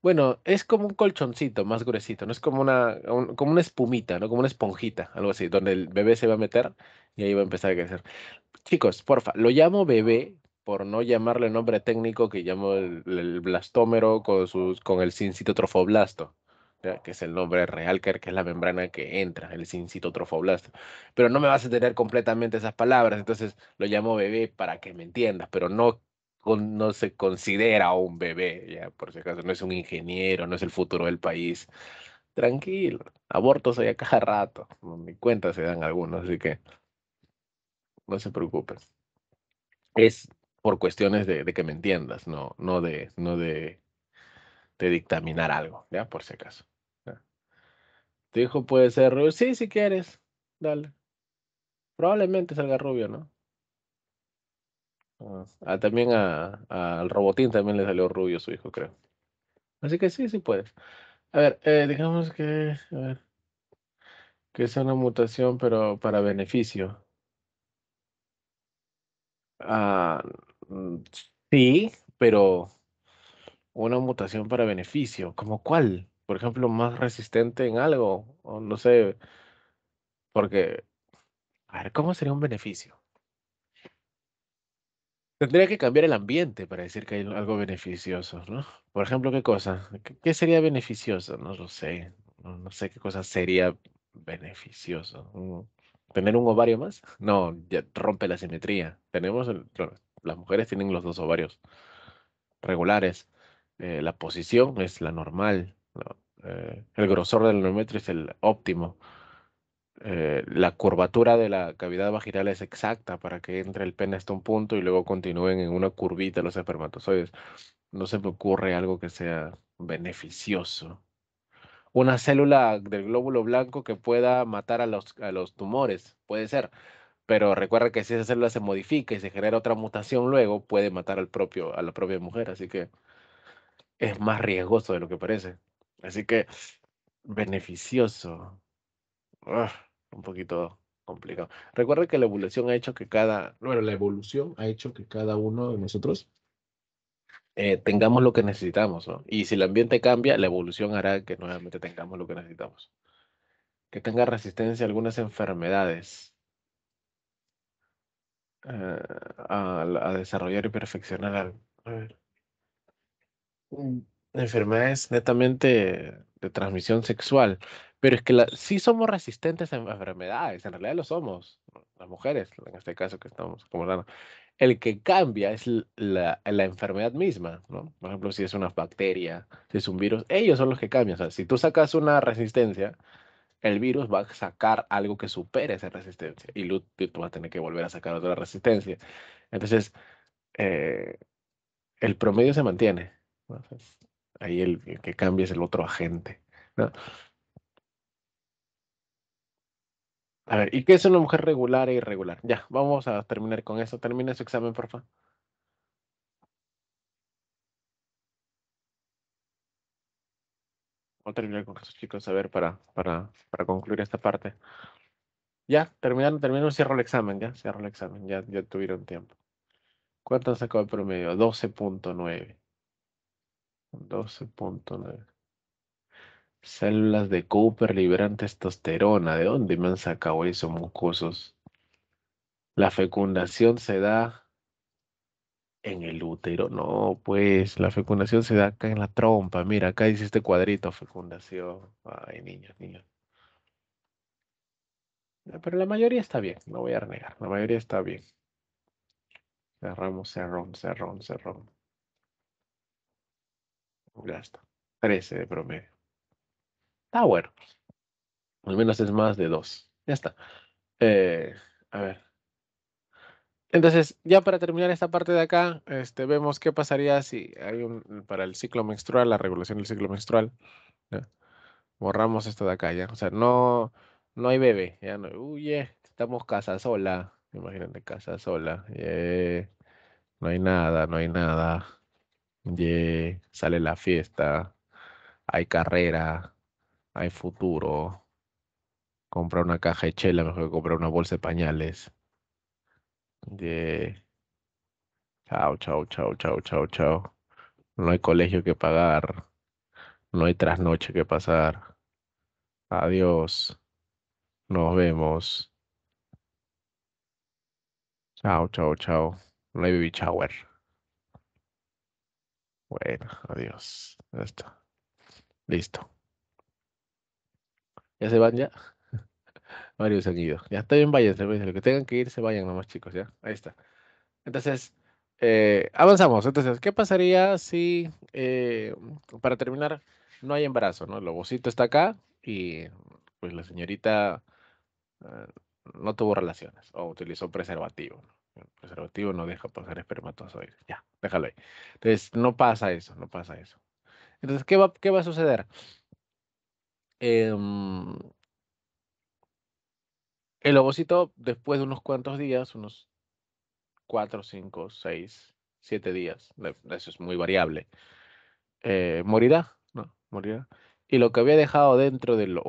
Bueno, es como un colchoncito más gruesito, no es como una, como una espumita, ¿no? Como una esponjita, algo así, donde el bebé se va a meter y ahí va a empezar a crecer. Chicos, porfa, lo llamo bebé por no llamarle nombre técnico que llamó el, blastómero con, sus, con el sincitotrofoblasto, que es el nombre real, que, es la membrana que entra, el sincitotrofoblasto. Pero no me vas a tener completamente esas palabras, entonces lo llamo bebé para que me entiendas, pero no, no se considera un bebé, ¿ya? por si acaso no es un ingeniero, no es el futuro del país. Tranquilo, abortos hay a cada rato, ni cuenta se dan algunos, así que no se preocupen. Es por cuestiones de, que me entiendas, no, no, de, no de, dictaminar algo, ¿ya? Por si acaso. Tu hijo puede ser rubio. Sí, si quieres, dale. Probablemente salga rubio, ¿no? Ah, ah, también a, al robotín también le salió rubio su hijo, creo. Así que sí, sí puedes. A ver, eh, digamos que, a ver, que es una mutación, pero para beneficio. Ah, Mm, sí, pero una mutación para beneficio, ¿como cuál? Por ejemplo, más resistente en algo, o no sé, porque, a ver, ¿cómo sería un beneficio? Tendría que cambiar el ambiente para decir que hay algo beneficioso, ¿no? Por ejemplo, ¿qué cosa? ¿Qué, sería beneficioso? No lo sé, no, sé qué cosa sería beneficioso. ¿Tener un ovario más? No, ya rompe la simetría. Tenemos el, las mujeres tienen los dos ovarios regulares. Eh, la posición es la normal. Eh, el grosor del endometrio es el óptimo. Eh, la curvatura de la cavidad vaginal es exacta para que entre el pene hasta un punto y luego continúen en una curvita los espermatozoides. No se me ocurre algo que sea beneficioso. Una célula del glóbulo blanco que pueda matar a los, a los tumores, puede ser. Pero recuerda que si esa célula se modifica y se genera otra mutación luego, puede matar al propio, a la propia mujer. Así que es más riesgoso de lo que parece. Así que beneficioso. un poquito complicado. Recuerda que la evolución ha hecho que cada, bueno, la evolución ha hecho que cada uno de nosotros eh, tengamos lo que necesitamos, ¿no? Y si el ambiente cambia, la evolución hará que nuevamente tengamos lo que necesitamos. Que tenga resistencia a algunas enfermedades. Eh, a, desarrollar y perfeccionar eh, Enfermedades netamente de transmisión sexual, pero es que si somos resistentes a enfermedades, en realidad lo somos, las mujeres, en este caso que estamos acumulando. El que cambia es la, la, enfermedad misma, ¿no? Por ejemplo, si es una bacteria, si es un virus, ellos son los que cambian. si tú sacas una resistencia, el virus va a sacar algo que supere esa resistencia y tú vas a tener que volver a sacar otra resistencia. Entonces, eh, el promedio se mantiene. Ahí el, que cambia es el otro agente. A ver, ¿y qué es una mujer regular e irregular? Ya, vamos a terminar con eso. Termina su examen, por favor. Voy a terminar con esos chicos, a ver, para, para, para concluir esta parte. Ya, terminaron, terminaron, cierro el examen, ya, cierro el examen, ya, ya tuvieron tiempo. ¿Cuánto sacó el promedio? 12.9. 12.9. Células de Cooper liberan testosterona. ¿De dónde me han sacado eso, mucosos? La fecundación se da en el útero, no, pues la fecundación se da acá en la trompa. Mira, acá dice este cuadrito, fecundación. Ay, niños, niños. Ah, pero la mayoría está bien, no voy a renegar, la mayoría está bien. Cerramos, cerrón, cerrón, cerrón. Ya está. 13 de promedio. Está bueno. Al menos es más de 2. Ya está. Eh, a ver. Entonces, ya para terminar esta parte de acá, este, vemos qué pasaría si hay un, para el ciclo menstrual, la regulación del ciclo menstrual, borramos esto de acá, ya, o sea, no, no hay bebé, ya no, huye, estamos casa sola, imagínate, casa sola, no hay nada, no hay nada, yeah. sale la fiesta, hay carrera, hay futuro, comprar una caja de chela mejor que comprar una bolsa de pañales. Chao, chao, chao, chao, chao, chao. No hay colegio que pagar. No hay trasnoche que pasar. Adiós. Nos vemos. Chao, chao, chao. No hay baby shower. Bueno, adiós. Ya Listo. ¿Ya se van ya? Varios han Ya está bien, váyanse, Lo que tengan que ir, se vayan nomás, chicos, ya. Ahí está. Entonces, eh, avanzamos. Entonces, ¿qué pasaría si, eh, para terminar, no hay embarazo, ¿no? El lobocito está acá y pues la señorita eh, no tuvo relaciones o utilizó preservativo. El preservativo no deja pasar espermatozoides. Ya, déjalo ahí. Entonces, no pasa eso, no pasa eso. Entonces, ¿qué va, qué va a suceder? Em, el ovocito, después de unos cuantos días, unos cuatro, cinco, seis, siete días, eso es muy variable, eh, morirá, ¿no? Morirá. Y lo que había dejado dentro del,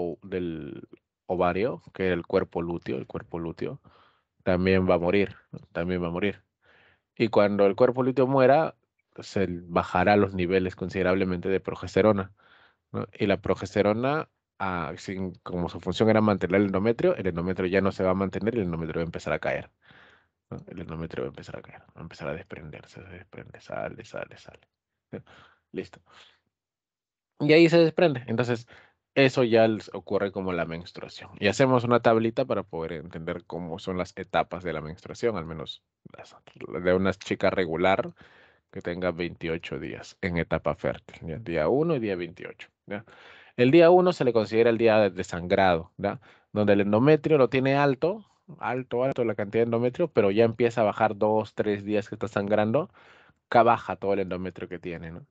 ovario, que era el cuerpo lúteo, el cuerpo lúteo, también va a morir, también va a morir. Y cuando el cuerpo lúteo muera, se bajará los niveles considerablemente de progesterona. Y la progesterona sin, como su función era mantener el endometrio, el endometrio ya no se va a mantener y el endometrio va a empezar a caer. El endometrio va a empezar a caer, va a empezar a desprenderse, se desprende, sale, sale, sale. Listo. Y ahí se desprende. Entonces, eso ya ocurre como la menstruación. Y hacemos una tablita para poder entender cómo son las etapas de la menstruación, al menos de una chica regular que tenga 28 días en etapa fértil, día 1 y día 28. ¿ya? El día 1 se le considera el día de sangrado, ¿verdad? Donde el endometrio lo tiene alto, alto, alto la cantidad de endometrio, pero ya empieza a bajar dos, tres días que está sangrando, acá baja todo el endometrio que tiene, ¿no?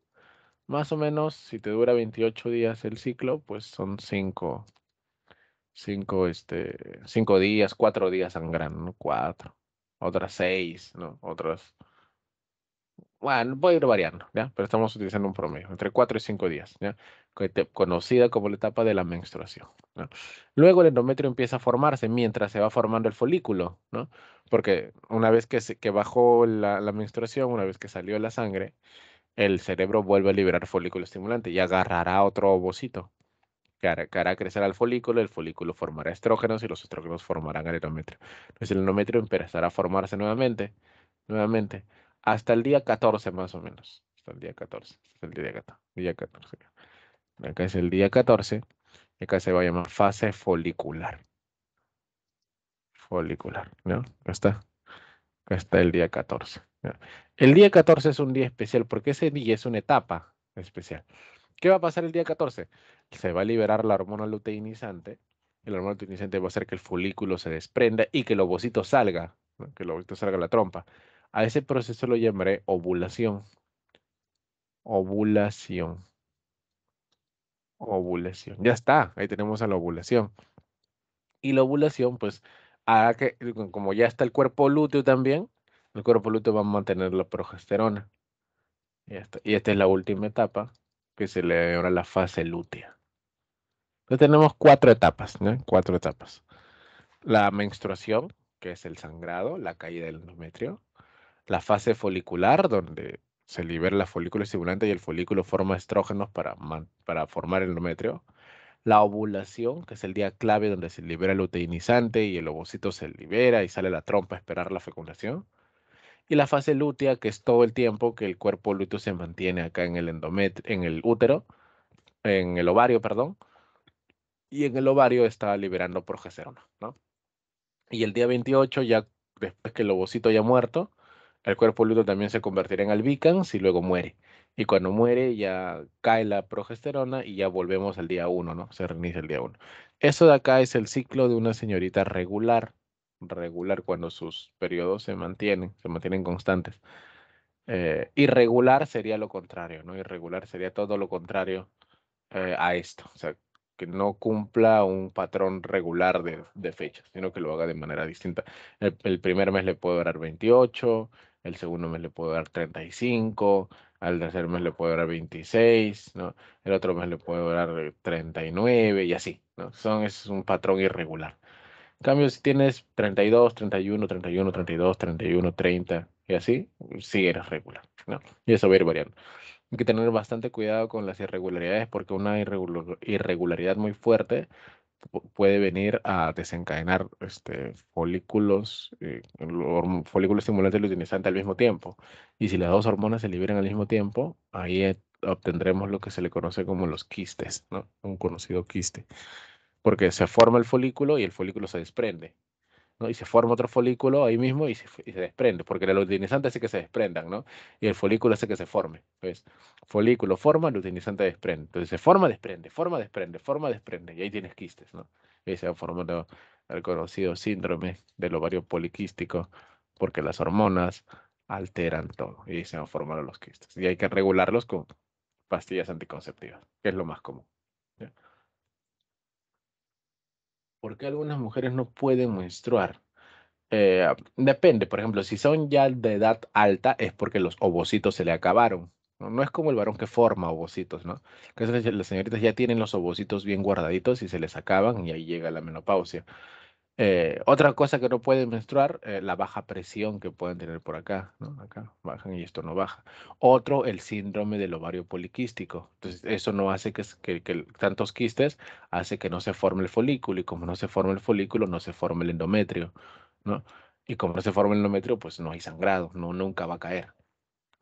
Más o menos, si te dura 28 días el ciclo, pues son cinco, cinco, este, cinco días, cuatro días sangrando, ¿no? otras seis, ¿no? Otras bueno, voy a ir variando, ¿ya? Pero estamos utilizando un promedio, entre 4 y 5 días, ¿ya? Conocida como la etapa de la menstruación, Luego el endometrio empieza a formarse mientras se va formando el folículo, ¿no? Porque una vez que, que bajó la, menstruación, una vez que salió la sangre, el cerebro vuelve a liberar folículo estimulante y agarrará otro ovocito que hará, que hará crecer al folículo, el folículo formará estrógenos y los estrógenos formarán el endometrio. Entonces el endometrio empezará a formarse nuevamente, nuevamente hasta el día 14 más o menos. Hasta el día 14. el día 14. Día 14. Acá es el día 14. acá se va a llamar fase folicular. Folicular, ¿no? Hasta está. está el día 14. El día 14 es un día especial porque ese día es una etapa especial. ¿Qué va a pasar el día 14? Se va a liberar la hormona luteinizante. La hormona luteinizante va a hacer que el folículo se desprenda y que el ovocito salga, que el ovocito salga a la trompa. A ese proceso lo llamaré ovulación. Ovulación. Ovulación. Ya está, ahí tenemos a la ovulación. Y la ovulación, pues, que, como ya está el cuerpo lúteo también, el cuerpo lúteo va a mantener la progesterona. Y, esta, es la última etapa, que se le ahora la fase lútea. Entonces tenemos cuatro etapas, Cuatro etapas. La menstruación, que es el sangrado, la caída del endometrio la fase folicular, donde se libera la folículo estimulante y el folículo forma estrógenos para, para formar el endometrio. La ovulación, que es el día clave donde se libera el uteinizante y el ovocito se libera y sale la trompa a esperar la fecundación. Y la fase lútea, que es todo el tiempo que el cuerpo lúteo se mantiene acá en el, endometrio, en el útero, en el ovario, perdón, y en el ovario está liberando progesterona, ¿no? Y el día 28, ya después que el ovocito haya muerto, el cuerpo luto también se convertirá en albicans y luego muere. Y cuando muere ya cae la progesterona y ya volvemos al día 1, ¿no? Se reinicia el día 1. Eso de acá es el ciclo de una señorita regular, regular cuando sus periodos se mantienen, se mantienen constantes. Eh, irregular sería lo contrario, ¿no? Irregular sería todo lo contrario eh, a esto. O sea, que no cumpla un patrón regular de, fechas, sino que lo haga de manera distinta. El, el primer mes le puedo dar 28, el segundo mes le puedo dar 35, al tercer mes le puedo dar 26, ¿no? El otro mes le puedo dar 39 y así, ¿no? Son, es un patrón irregular. En cambio, si tienes 32, 31, 31, 32, 31, 30 y así, sí eres regular, ¿no? Y eso va a ir variando. Hay que tener bastante cuidado con las irregularidades porque una irregularidad muy fuerte puede venir a desencadenar este, folículos, eh, folículos estimulantes y luteinizantes al mismo tiempo. Y si las dos hormonas se liberan al mismo tiempo, ahí e-, obtendremos lo que se le conoce como los quistes, ¿no? Un conocido quiste. Porque se forma el folículo y el folículo se desprende. Y se forma otro folículo ahí mismo y se, desprende, porque el luteinizante hace que se desprendan, ¿no? Y el folículo hace que se forme. Entonces, pues. folículo forma, luteinizante desprende. Entonces se forma, desprende, forma, desprende, forma, desprende. Y ahí tienes quistes, ¿no? Y se va formando el conocido síndrome del ovario poliquístico, porque las hormonas alteran todo y se van formando los quistes. Y hay que regularlos con pastillas anticonceptivas, que es lo más común. ¿Por qué algunas mujeres no pueden menstruar? Eh, depende, por ejemplo, si son ya de edad alta es porque los ovocitos se le acabaron. ¿no? es como el varón que forma ovocitos, ¿no? Que las señoritas ya tienen los ovocitos bien guardaditos y se les acaban y ahí llega la menopausia. Eh, otra cosa que no pueden menstruar, eh, la baja presión que pueden tener por acá, ¿no? Acá bajan y esto no baja. Otro, el síndrome del ovario poliquístico. Entonces, eso no hace que, tantos quistes, hace que no se forme el folículo y como no se forma el folículo, no se forma el endometrio, ¿no? Y como no se forma el endometrio, pues no hay sangrado, no, nunca va a caer.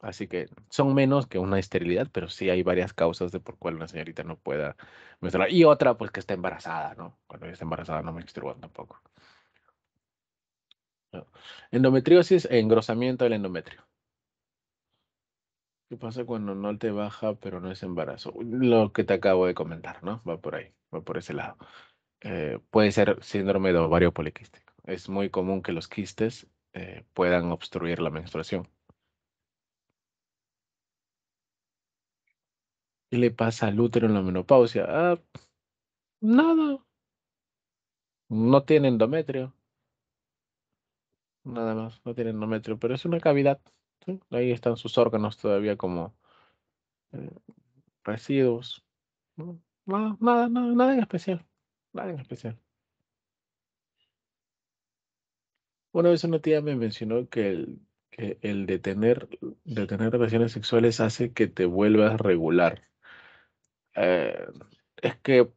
Así que son menos que una esterilidad, pero sí hay varias causas de por cuál una señorita no pueda menstruar. Y otra, pues que está embarazada, ¿no? Cuando ella está embarazada no menstrua tampoco. Endometriosis, e engrosamiento del endometrio. ¿Qué pasa cuando no te baja, pero no es embarazo? Lo que te acabo de comentar, ¿no? Va por ahí, va por ese lado. Eh, puede ser síndrome de ovario poliquístico. Es muy común que los quistes eh, puedan obstruir la menstruación. ¿Qué le pasa al útero en la menopausia? Ah, nada. No tiene endometrio. Nada más, no tiene endometrio, pero es una cavidad. Ahí están sus órganos todavía como eh, residuos. Nada, nada, nada, en especial. Nada en especial. Una vez una tía me mencionó que el, detener relaciones sexuales hace que te vuelvas regular. Eh, es que,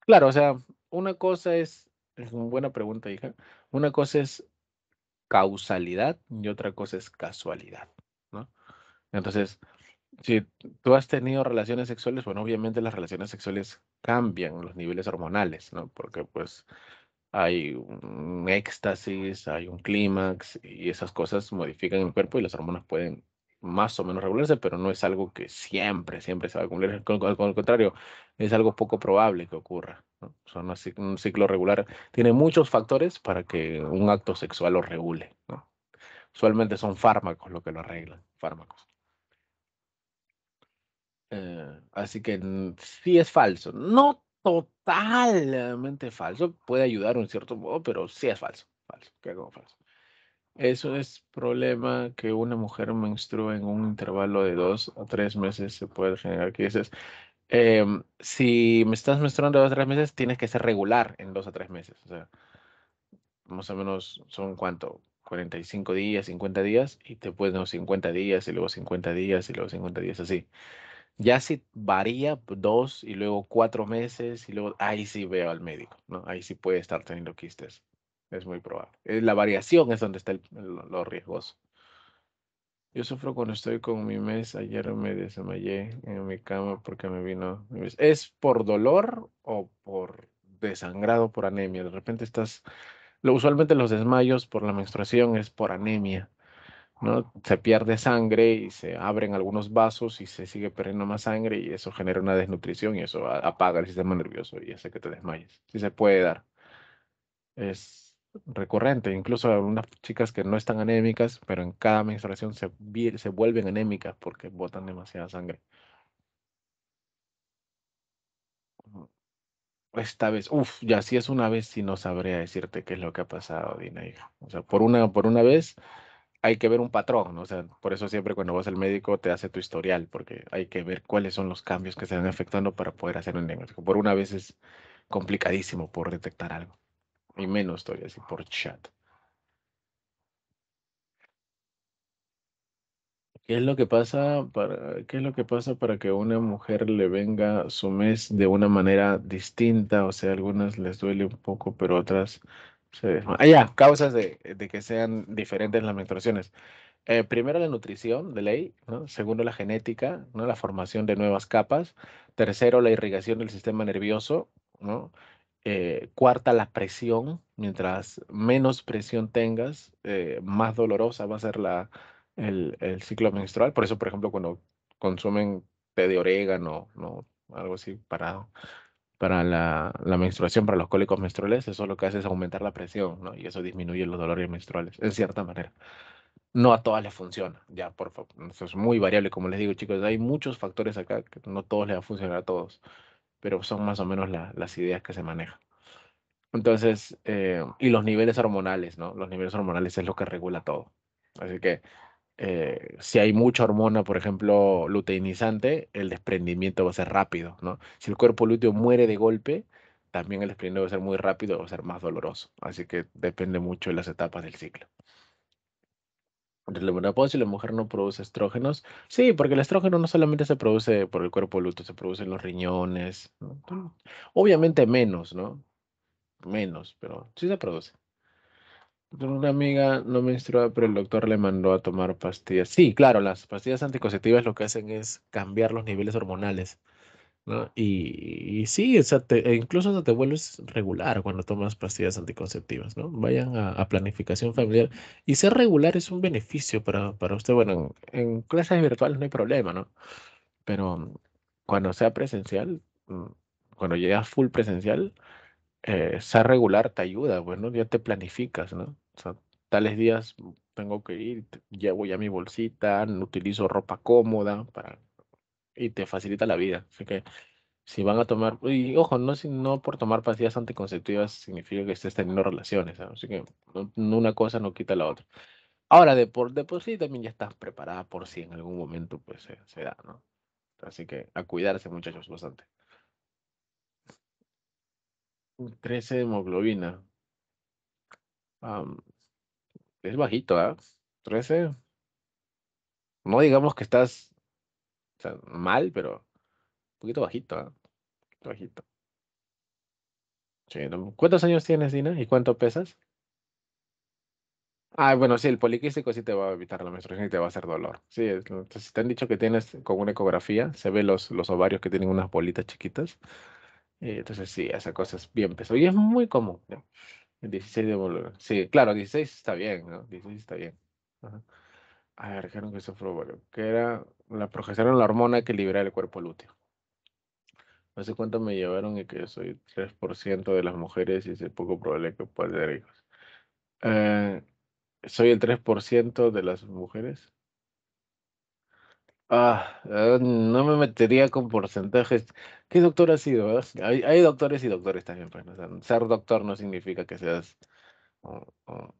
claro, o sea, una cosa es, es una buena pregunta, hija, una cosa es causalidad y otra cosa es casualidad, ¿no? Entonces, si tú has tenido relaciones sexuales, bueno, obviamente las relaciones sexuales cambian los niveles hormonales, ¿no? Porque pues hay un éxtasis, hay un clímax y esas cosas modifican el cuerpo y las hormonas pueden más o menos regularse, pero no es algo que siempre, siempre se va a cumplir. Con, contrario, es algo poco probable que ocurra. Son un ciclo regular tiene muchos factores para que un acto sexual lo regule. ¿no? Usualmente son fármacos lo que lo arreglan, fármacos. Eh, así que mm, sí es falso. No totalmente falso, puede ayudar un cierto modo, pero sí es falso. Falso, Qué como falso. Eso es problema que una mujer menstrua en un intervalo de dos a tres meses se puede generar quistes. Em, si me estás menstruando dos a tres meses, tienes que ser regular en dos a tres meses. O sea, más o menos son cuánto, 45 días, 50 días, y te pueden 50 días, y luego 50 días, y luego 50 días, así. Ya si varía dos y luego cuatro meses, y luego ahí sí veo al médico, ¿no? Ahí sí puede estar teniendo quistes. Es muy probable. Eh, la variación es donde está lo, riesgoso. Yo sufro cuando estoy con mi mes. Ayer me desmayé en mi cama porque me vino. ¿Es por dolor o por desangrado por anemia? De repente estás. Lo, usualmente los desmayos por la menstruación es por anemia. ¿no? Se pierde sangre y se abren algunos vasos y se sigue perdiendo más sangre y eso genera una desnutrición y eso apaga el sistema nervioso y hace que te desmayes. Sí se puede dar. Es recurrente, incluso algunas chicas que no están anémicas, pero en cada menstruación se, se vuelven anémicas porque botan demasiada sangre. Esta vez, uff, ya si es una vez, si no sabría decirte qué es lo que ha pasado, Dina, O sea, por una, por una vez hay que ver un patrón, o sea, por eso siempre cuando vas al médico te hace tu historial, porque hay que ver cuáles son los cambios que se van afectando para poder hacer un diagnóstico. Por una vez es complicadísimo por detectar algo. Y menos todavía así por chat. ¿Qué es lo que pasa para qué es lo que pasa para que una mujer le venga su mes de una manera distinta? O sea, algunas les duele un poco, pero otras se Ah, ya, causas de, que sean diferentes las menstruaciones. Eh, primero la nutrición de ley, ¿no? segundo la genética, ¿no? la formación de nuevas capas, tercero la irrigación del sistema nervioso, ¿no? Eh, cuarta, la presión. Mientras menos presión tengas, eh, más dolorosa va a ser la, el, ciclo menstrual. Por eso, por ejemplo, cuando consumen té de orégano, ¿no? algo así para, para la, menstruación, para los cólicos menstruales, eso lo que hace es aumentar la presión ¿no? y eso disminuye los dolores menstruales, en cierta manera no a todas les funciona. Ya, por favor, eso es muy variable. Como les digo, chicos, hay muchos factores acá que no todos les va a funcionar a todos pero son más o menos las ideas que se manejan. Entonces, eh, y los niveles hormonales, ¿no? Los niveles hormonales es lo que regula todo. Así que eh, si hay mucha hormona, por ejemplo, luteinizante, el desprendimiento va a ser rápido, ¿no? Si el cuerpo lúteo muere de golpe, también el desprendimiento va a ser muy rápido, va a ser más doloroso. Así que depende mucho de las etapas del ciclo entre y la mujer no produce estrógenos. Sí, porque el estrógeno no solamente se produce por el cuerpo luto, se produce en los riñones. Obviamente menos, ¿no? Menos, pero sí se produce. Una amiga no menstrua, pero el doctor le mandó a tomar pastillas. Sí, claro, las pastillas anticonceptivas lo que hacen es cambiar los niveles hormonales. Y, sí, o sea, e incluso te vuelves regular cuando tomas pastillas anticonceptivas, ¿no? Vayan a, planificación familiar. Y ser regular es un beneficio para, para usted. Bueno, en, clases virtuales no hay problema, ¿no? Pero cuando sea presencial, mm, cuando llegas full presencial, eh, ser regular te ayuda, bueno, pues, ya te planificas, ¿no? O sea, tales días tengo que ir, llevo ya mi bolsita, utilizo ropa cómoda para y te facilita la vida. Así que si van a tomar, y ojo, no, por tomar pastillas anticonceptivas significa que estés teniendo relaciones, así que una cosa no quita la otra. Ahora, de por, sí también ya estás preparada por si en algún momento pues se, da, ¿no? Así que a cuidarse muchachos bastante. 13 hemoglobina. es bajito, ¿ah? ¿eh? 13. No digamos que estás o mal, pero un poquito bajito, ¿eh? un poquito bajito. ¿Cuántos años tienes, Dina? ¿Y cuánto pesas? Ah, bueno, sí, el poliquístico sí te va a evitar la menstruación y te va a hacer dolor. Sí, entonces, te han dicho que tienes con una ecografía, se ve los, los ovarios que tienen unas bolitas chiquitas. Eh, entonces, sí, esa cosa es bien pesada. Y es muy común. 16 de Sí, claro, 16 está bien, ¿no? 16 está bien. A ver, dijeron que eso fue que era la progesterona la hormona que libera el cuerpo lúteo. No sé cuánto me llevaron y que soy 3% de las mujeres y es poco probable que pueda tener hijos. Eh, soy el 3% de las mujeres. Ah, ah, no me metería con porcentajes. ¿Qué doctor ha sido? Ah, hay, doctores y doctores también. Pues, ser doctor no significa que seas oh, oh,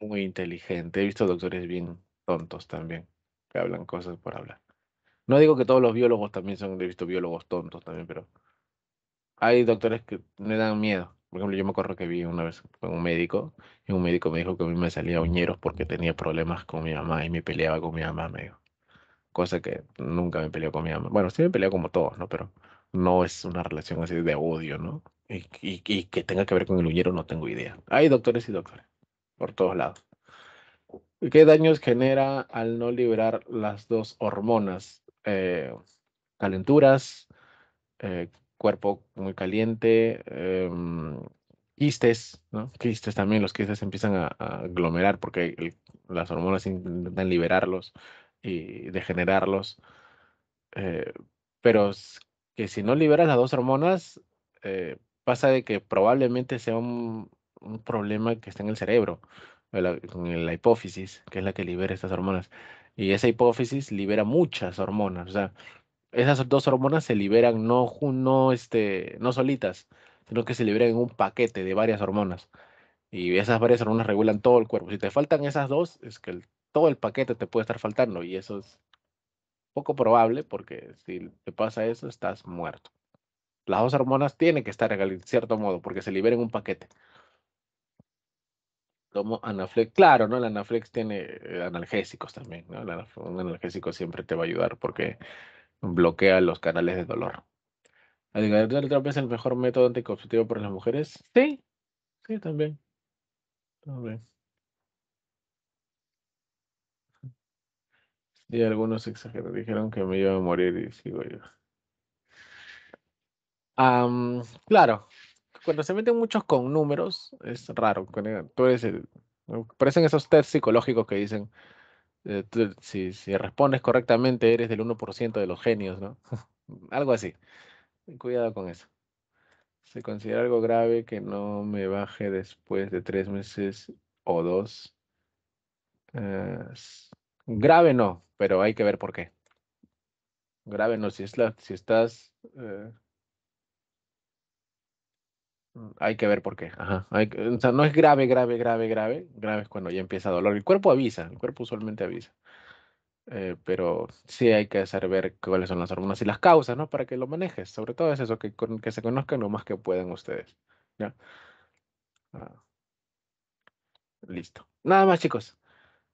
muy inteligente. He visto doctores bien tontos también hablan cosas por hablar. No digo que todos los biólogos también son, he visto biólogos tontos también, pero hay doctores que me dan miedo. Por ejemplo, yo me acuerdo que vi una vez con un médico y un médico me dijo que a mí me salía uñeros porque tenía problemas con mi mamá y me peleaba con mi mamá, me Cosa que nunca me peleó con mi mamá. Bueno, sí me peleó como todos, ¿no? Pero no es una relación así de odio, ¿no? Y, y, y que tenga que ver con el uñero no tengo idea. Hay doctores y doctores, por todos lados. ¿Qué daños genera al no liberar las dos hormonas? Eh, calenturas, eh, cuerpo muy caliente, em, quistes, ¿no? Quistes también, los quistes empiezan a, aglomerar porque las hormonas intentan liberarlos y degenerarlos. Eh, pero que si no liberas las dos hormonas, eh, pasa de que probablemente sea un, problema que está en el cerebro la, la hipófisis, que es la que libera estas hormonas. Y esa hipófisis libera muchas hormonas. O sea, esas dos hormonas se liberan no, no, este, no solitas, sino que se liberan en un paquete de varias hormonas. Y esas varias hormonas regulan todo el cuerpo. Si te faltan esas dos, es que todo el paquete te puede estar faltando. Y eso es poco probable porque si te pasa eso, estás muerto. Las dos hormonas tienen que estar en cierto modo porque se liberan un paquete. Tomo Anaflex. Claro, ¿no? El Anaflex tiene eh, analgésicos también, ¿no? un analgésico siempre te va a ayudar porque bloquea los canales de dolor. Ah, ¿El es el mejor método anticonceptivo para las mujeres? Sí, sí, también. y algunos exageraron, dijeron que me iba a morir y sigo yo. claro, cuando se meten muchos con números, es raro. E, tú parecen esos test psicológicos que dicen, eh, si, respondes correctamente, eres del 1% de los genios, ¿no? *laughs* algo así. Cuidado con eso. Se considera algo grave que no me baje después de tres meses o dos. Eh, grave no, pero hay que ver por qué. Grave no, si, es la, si estás... Eh, hay que ver por qué. no es grave, grave, grave, grave. Grave es cuando ya empieza dolor. El cuerpo avisa, el cuerpo usualmente avisa. Eh, pero sí hay que hacer ver cuáles son las hormonas y las causas, ¿no? Para que lo manejes. Sobre todo es eso, que, que se conozcan lo más que puedan ustedes. Ah, listo. Nada más, chicos.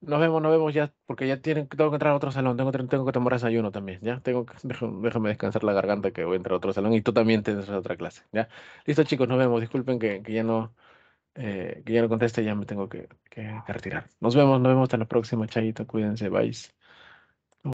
Nos vemos, nos vemos ya, porque ya tienen, tengo que entrar a otro salón, tengo, tengo que tomar desayuno también, ¿ya? Tengo *laughs* déjame, descansar la garganta que voy a entrar a otro salón y tú también tienes otra clase, ¿ya? Listo, chicos, nos vemos. Disculpen que, que ya no eh, que ya no conteste, ya me tengo que, que, que retirar. Nos vemos, nos vemos hasta la próxima, Chayito. Cuídense, bye.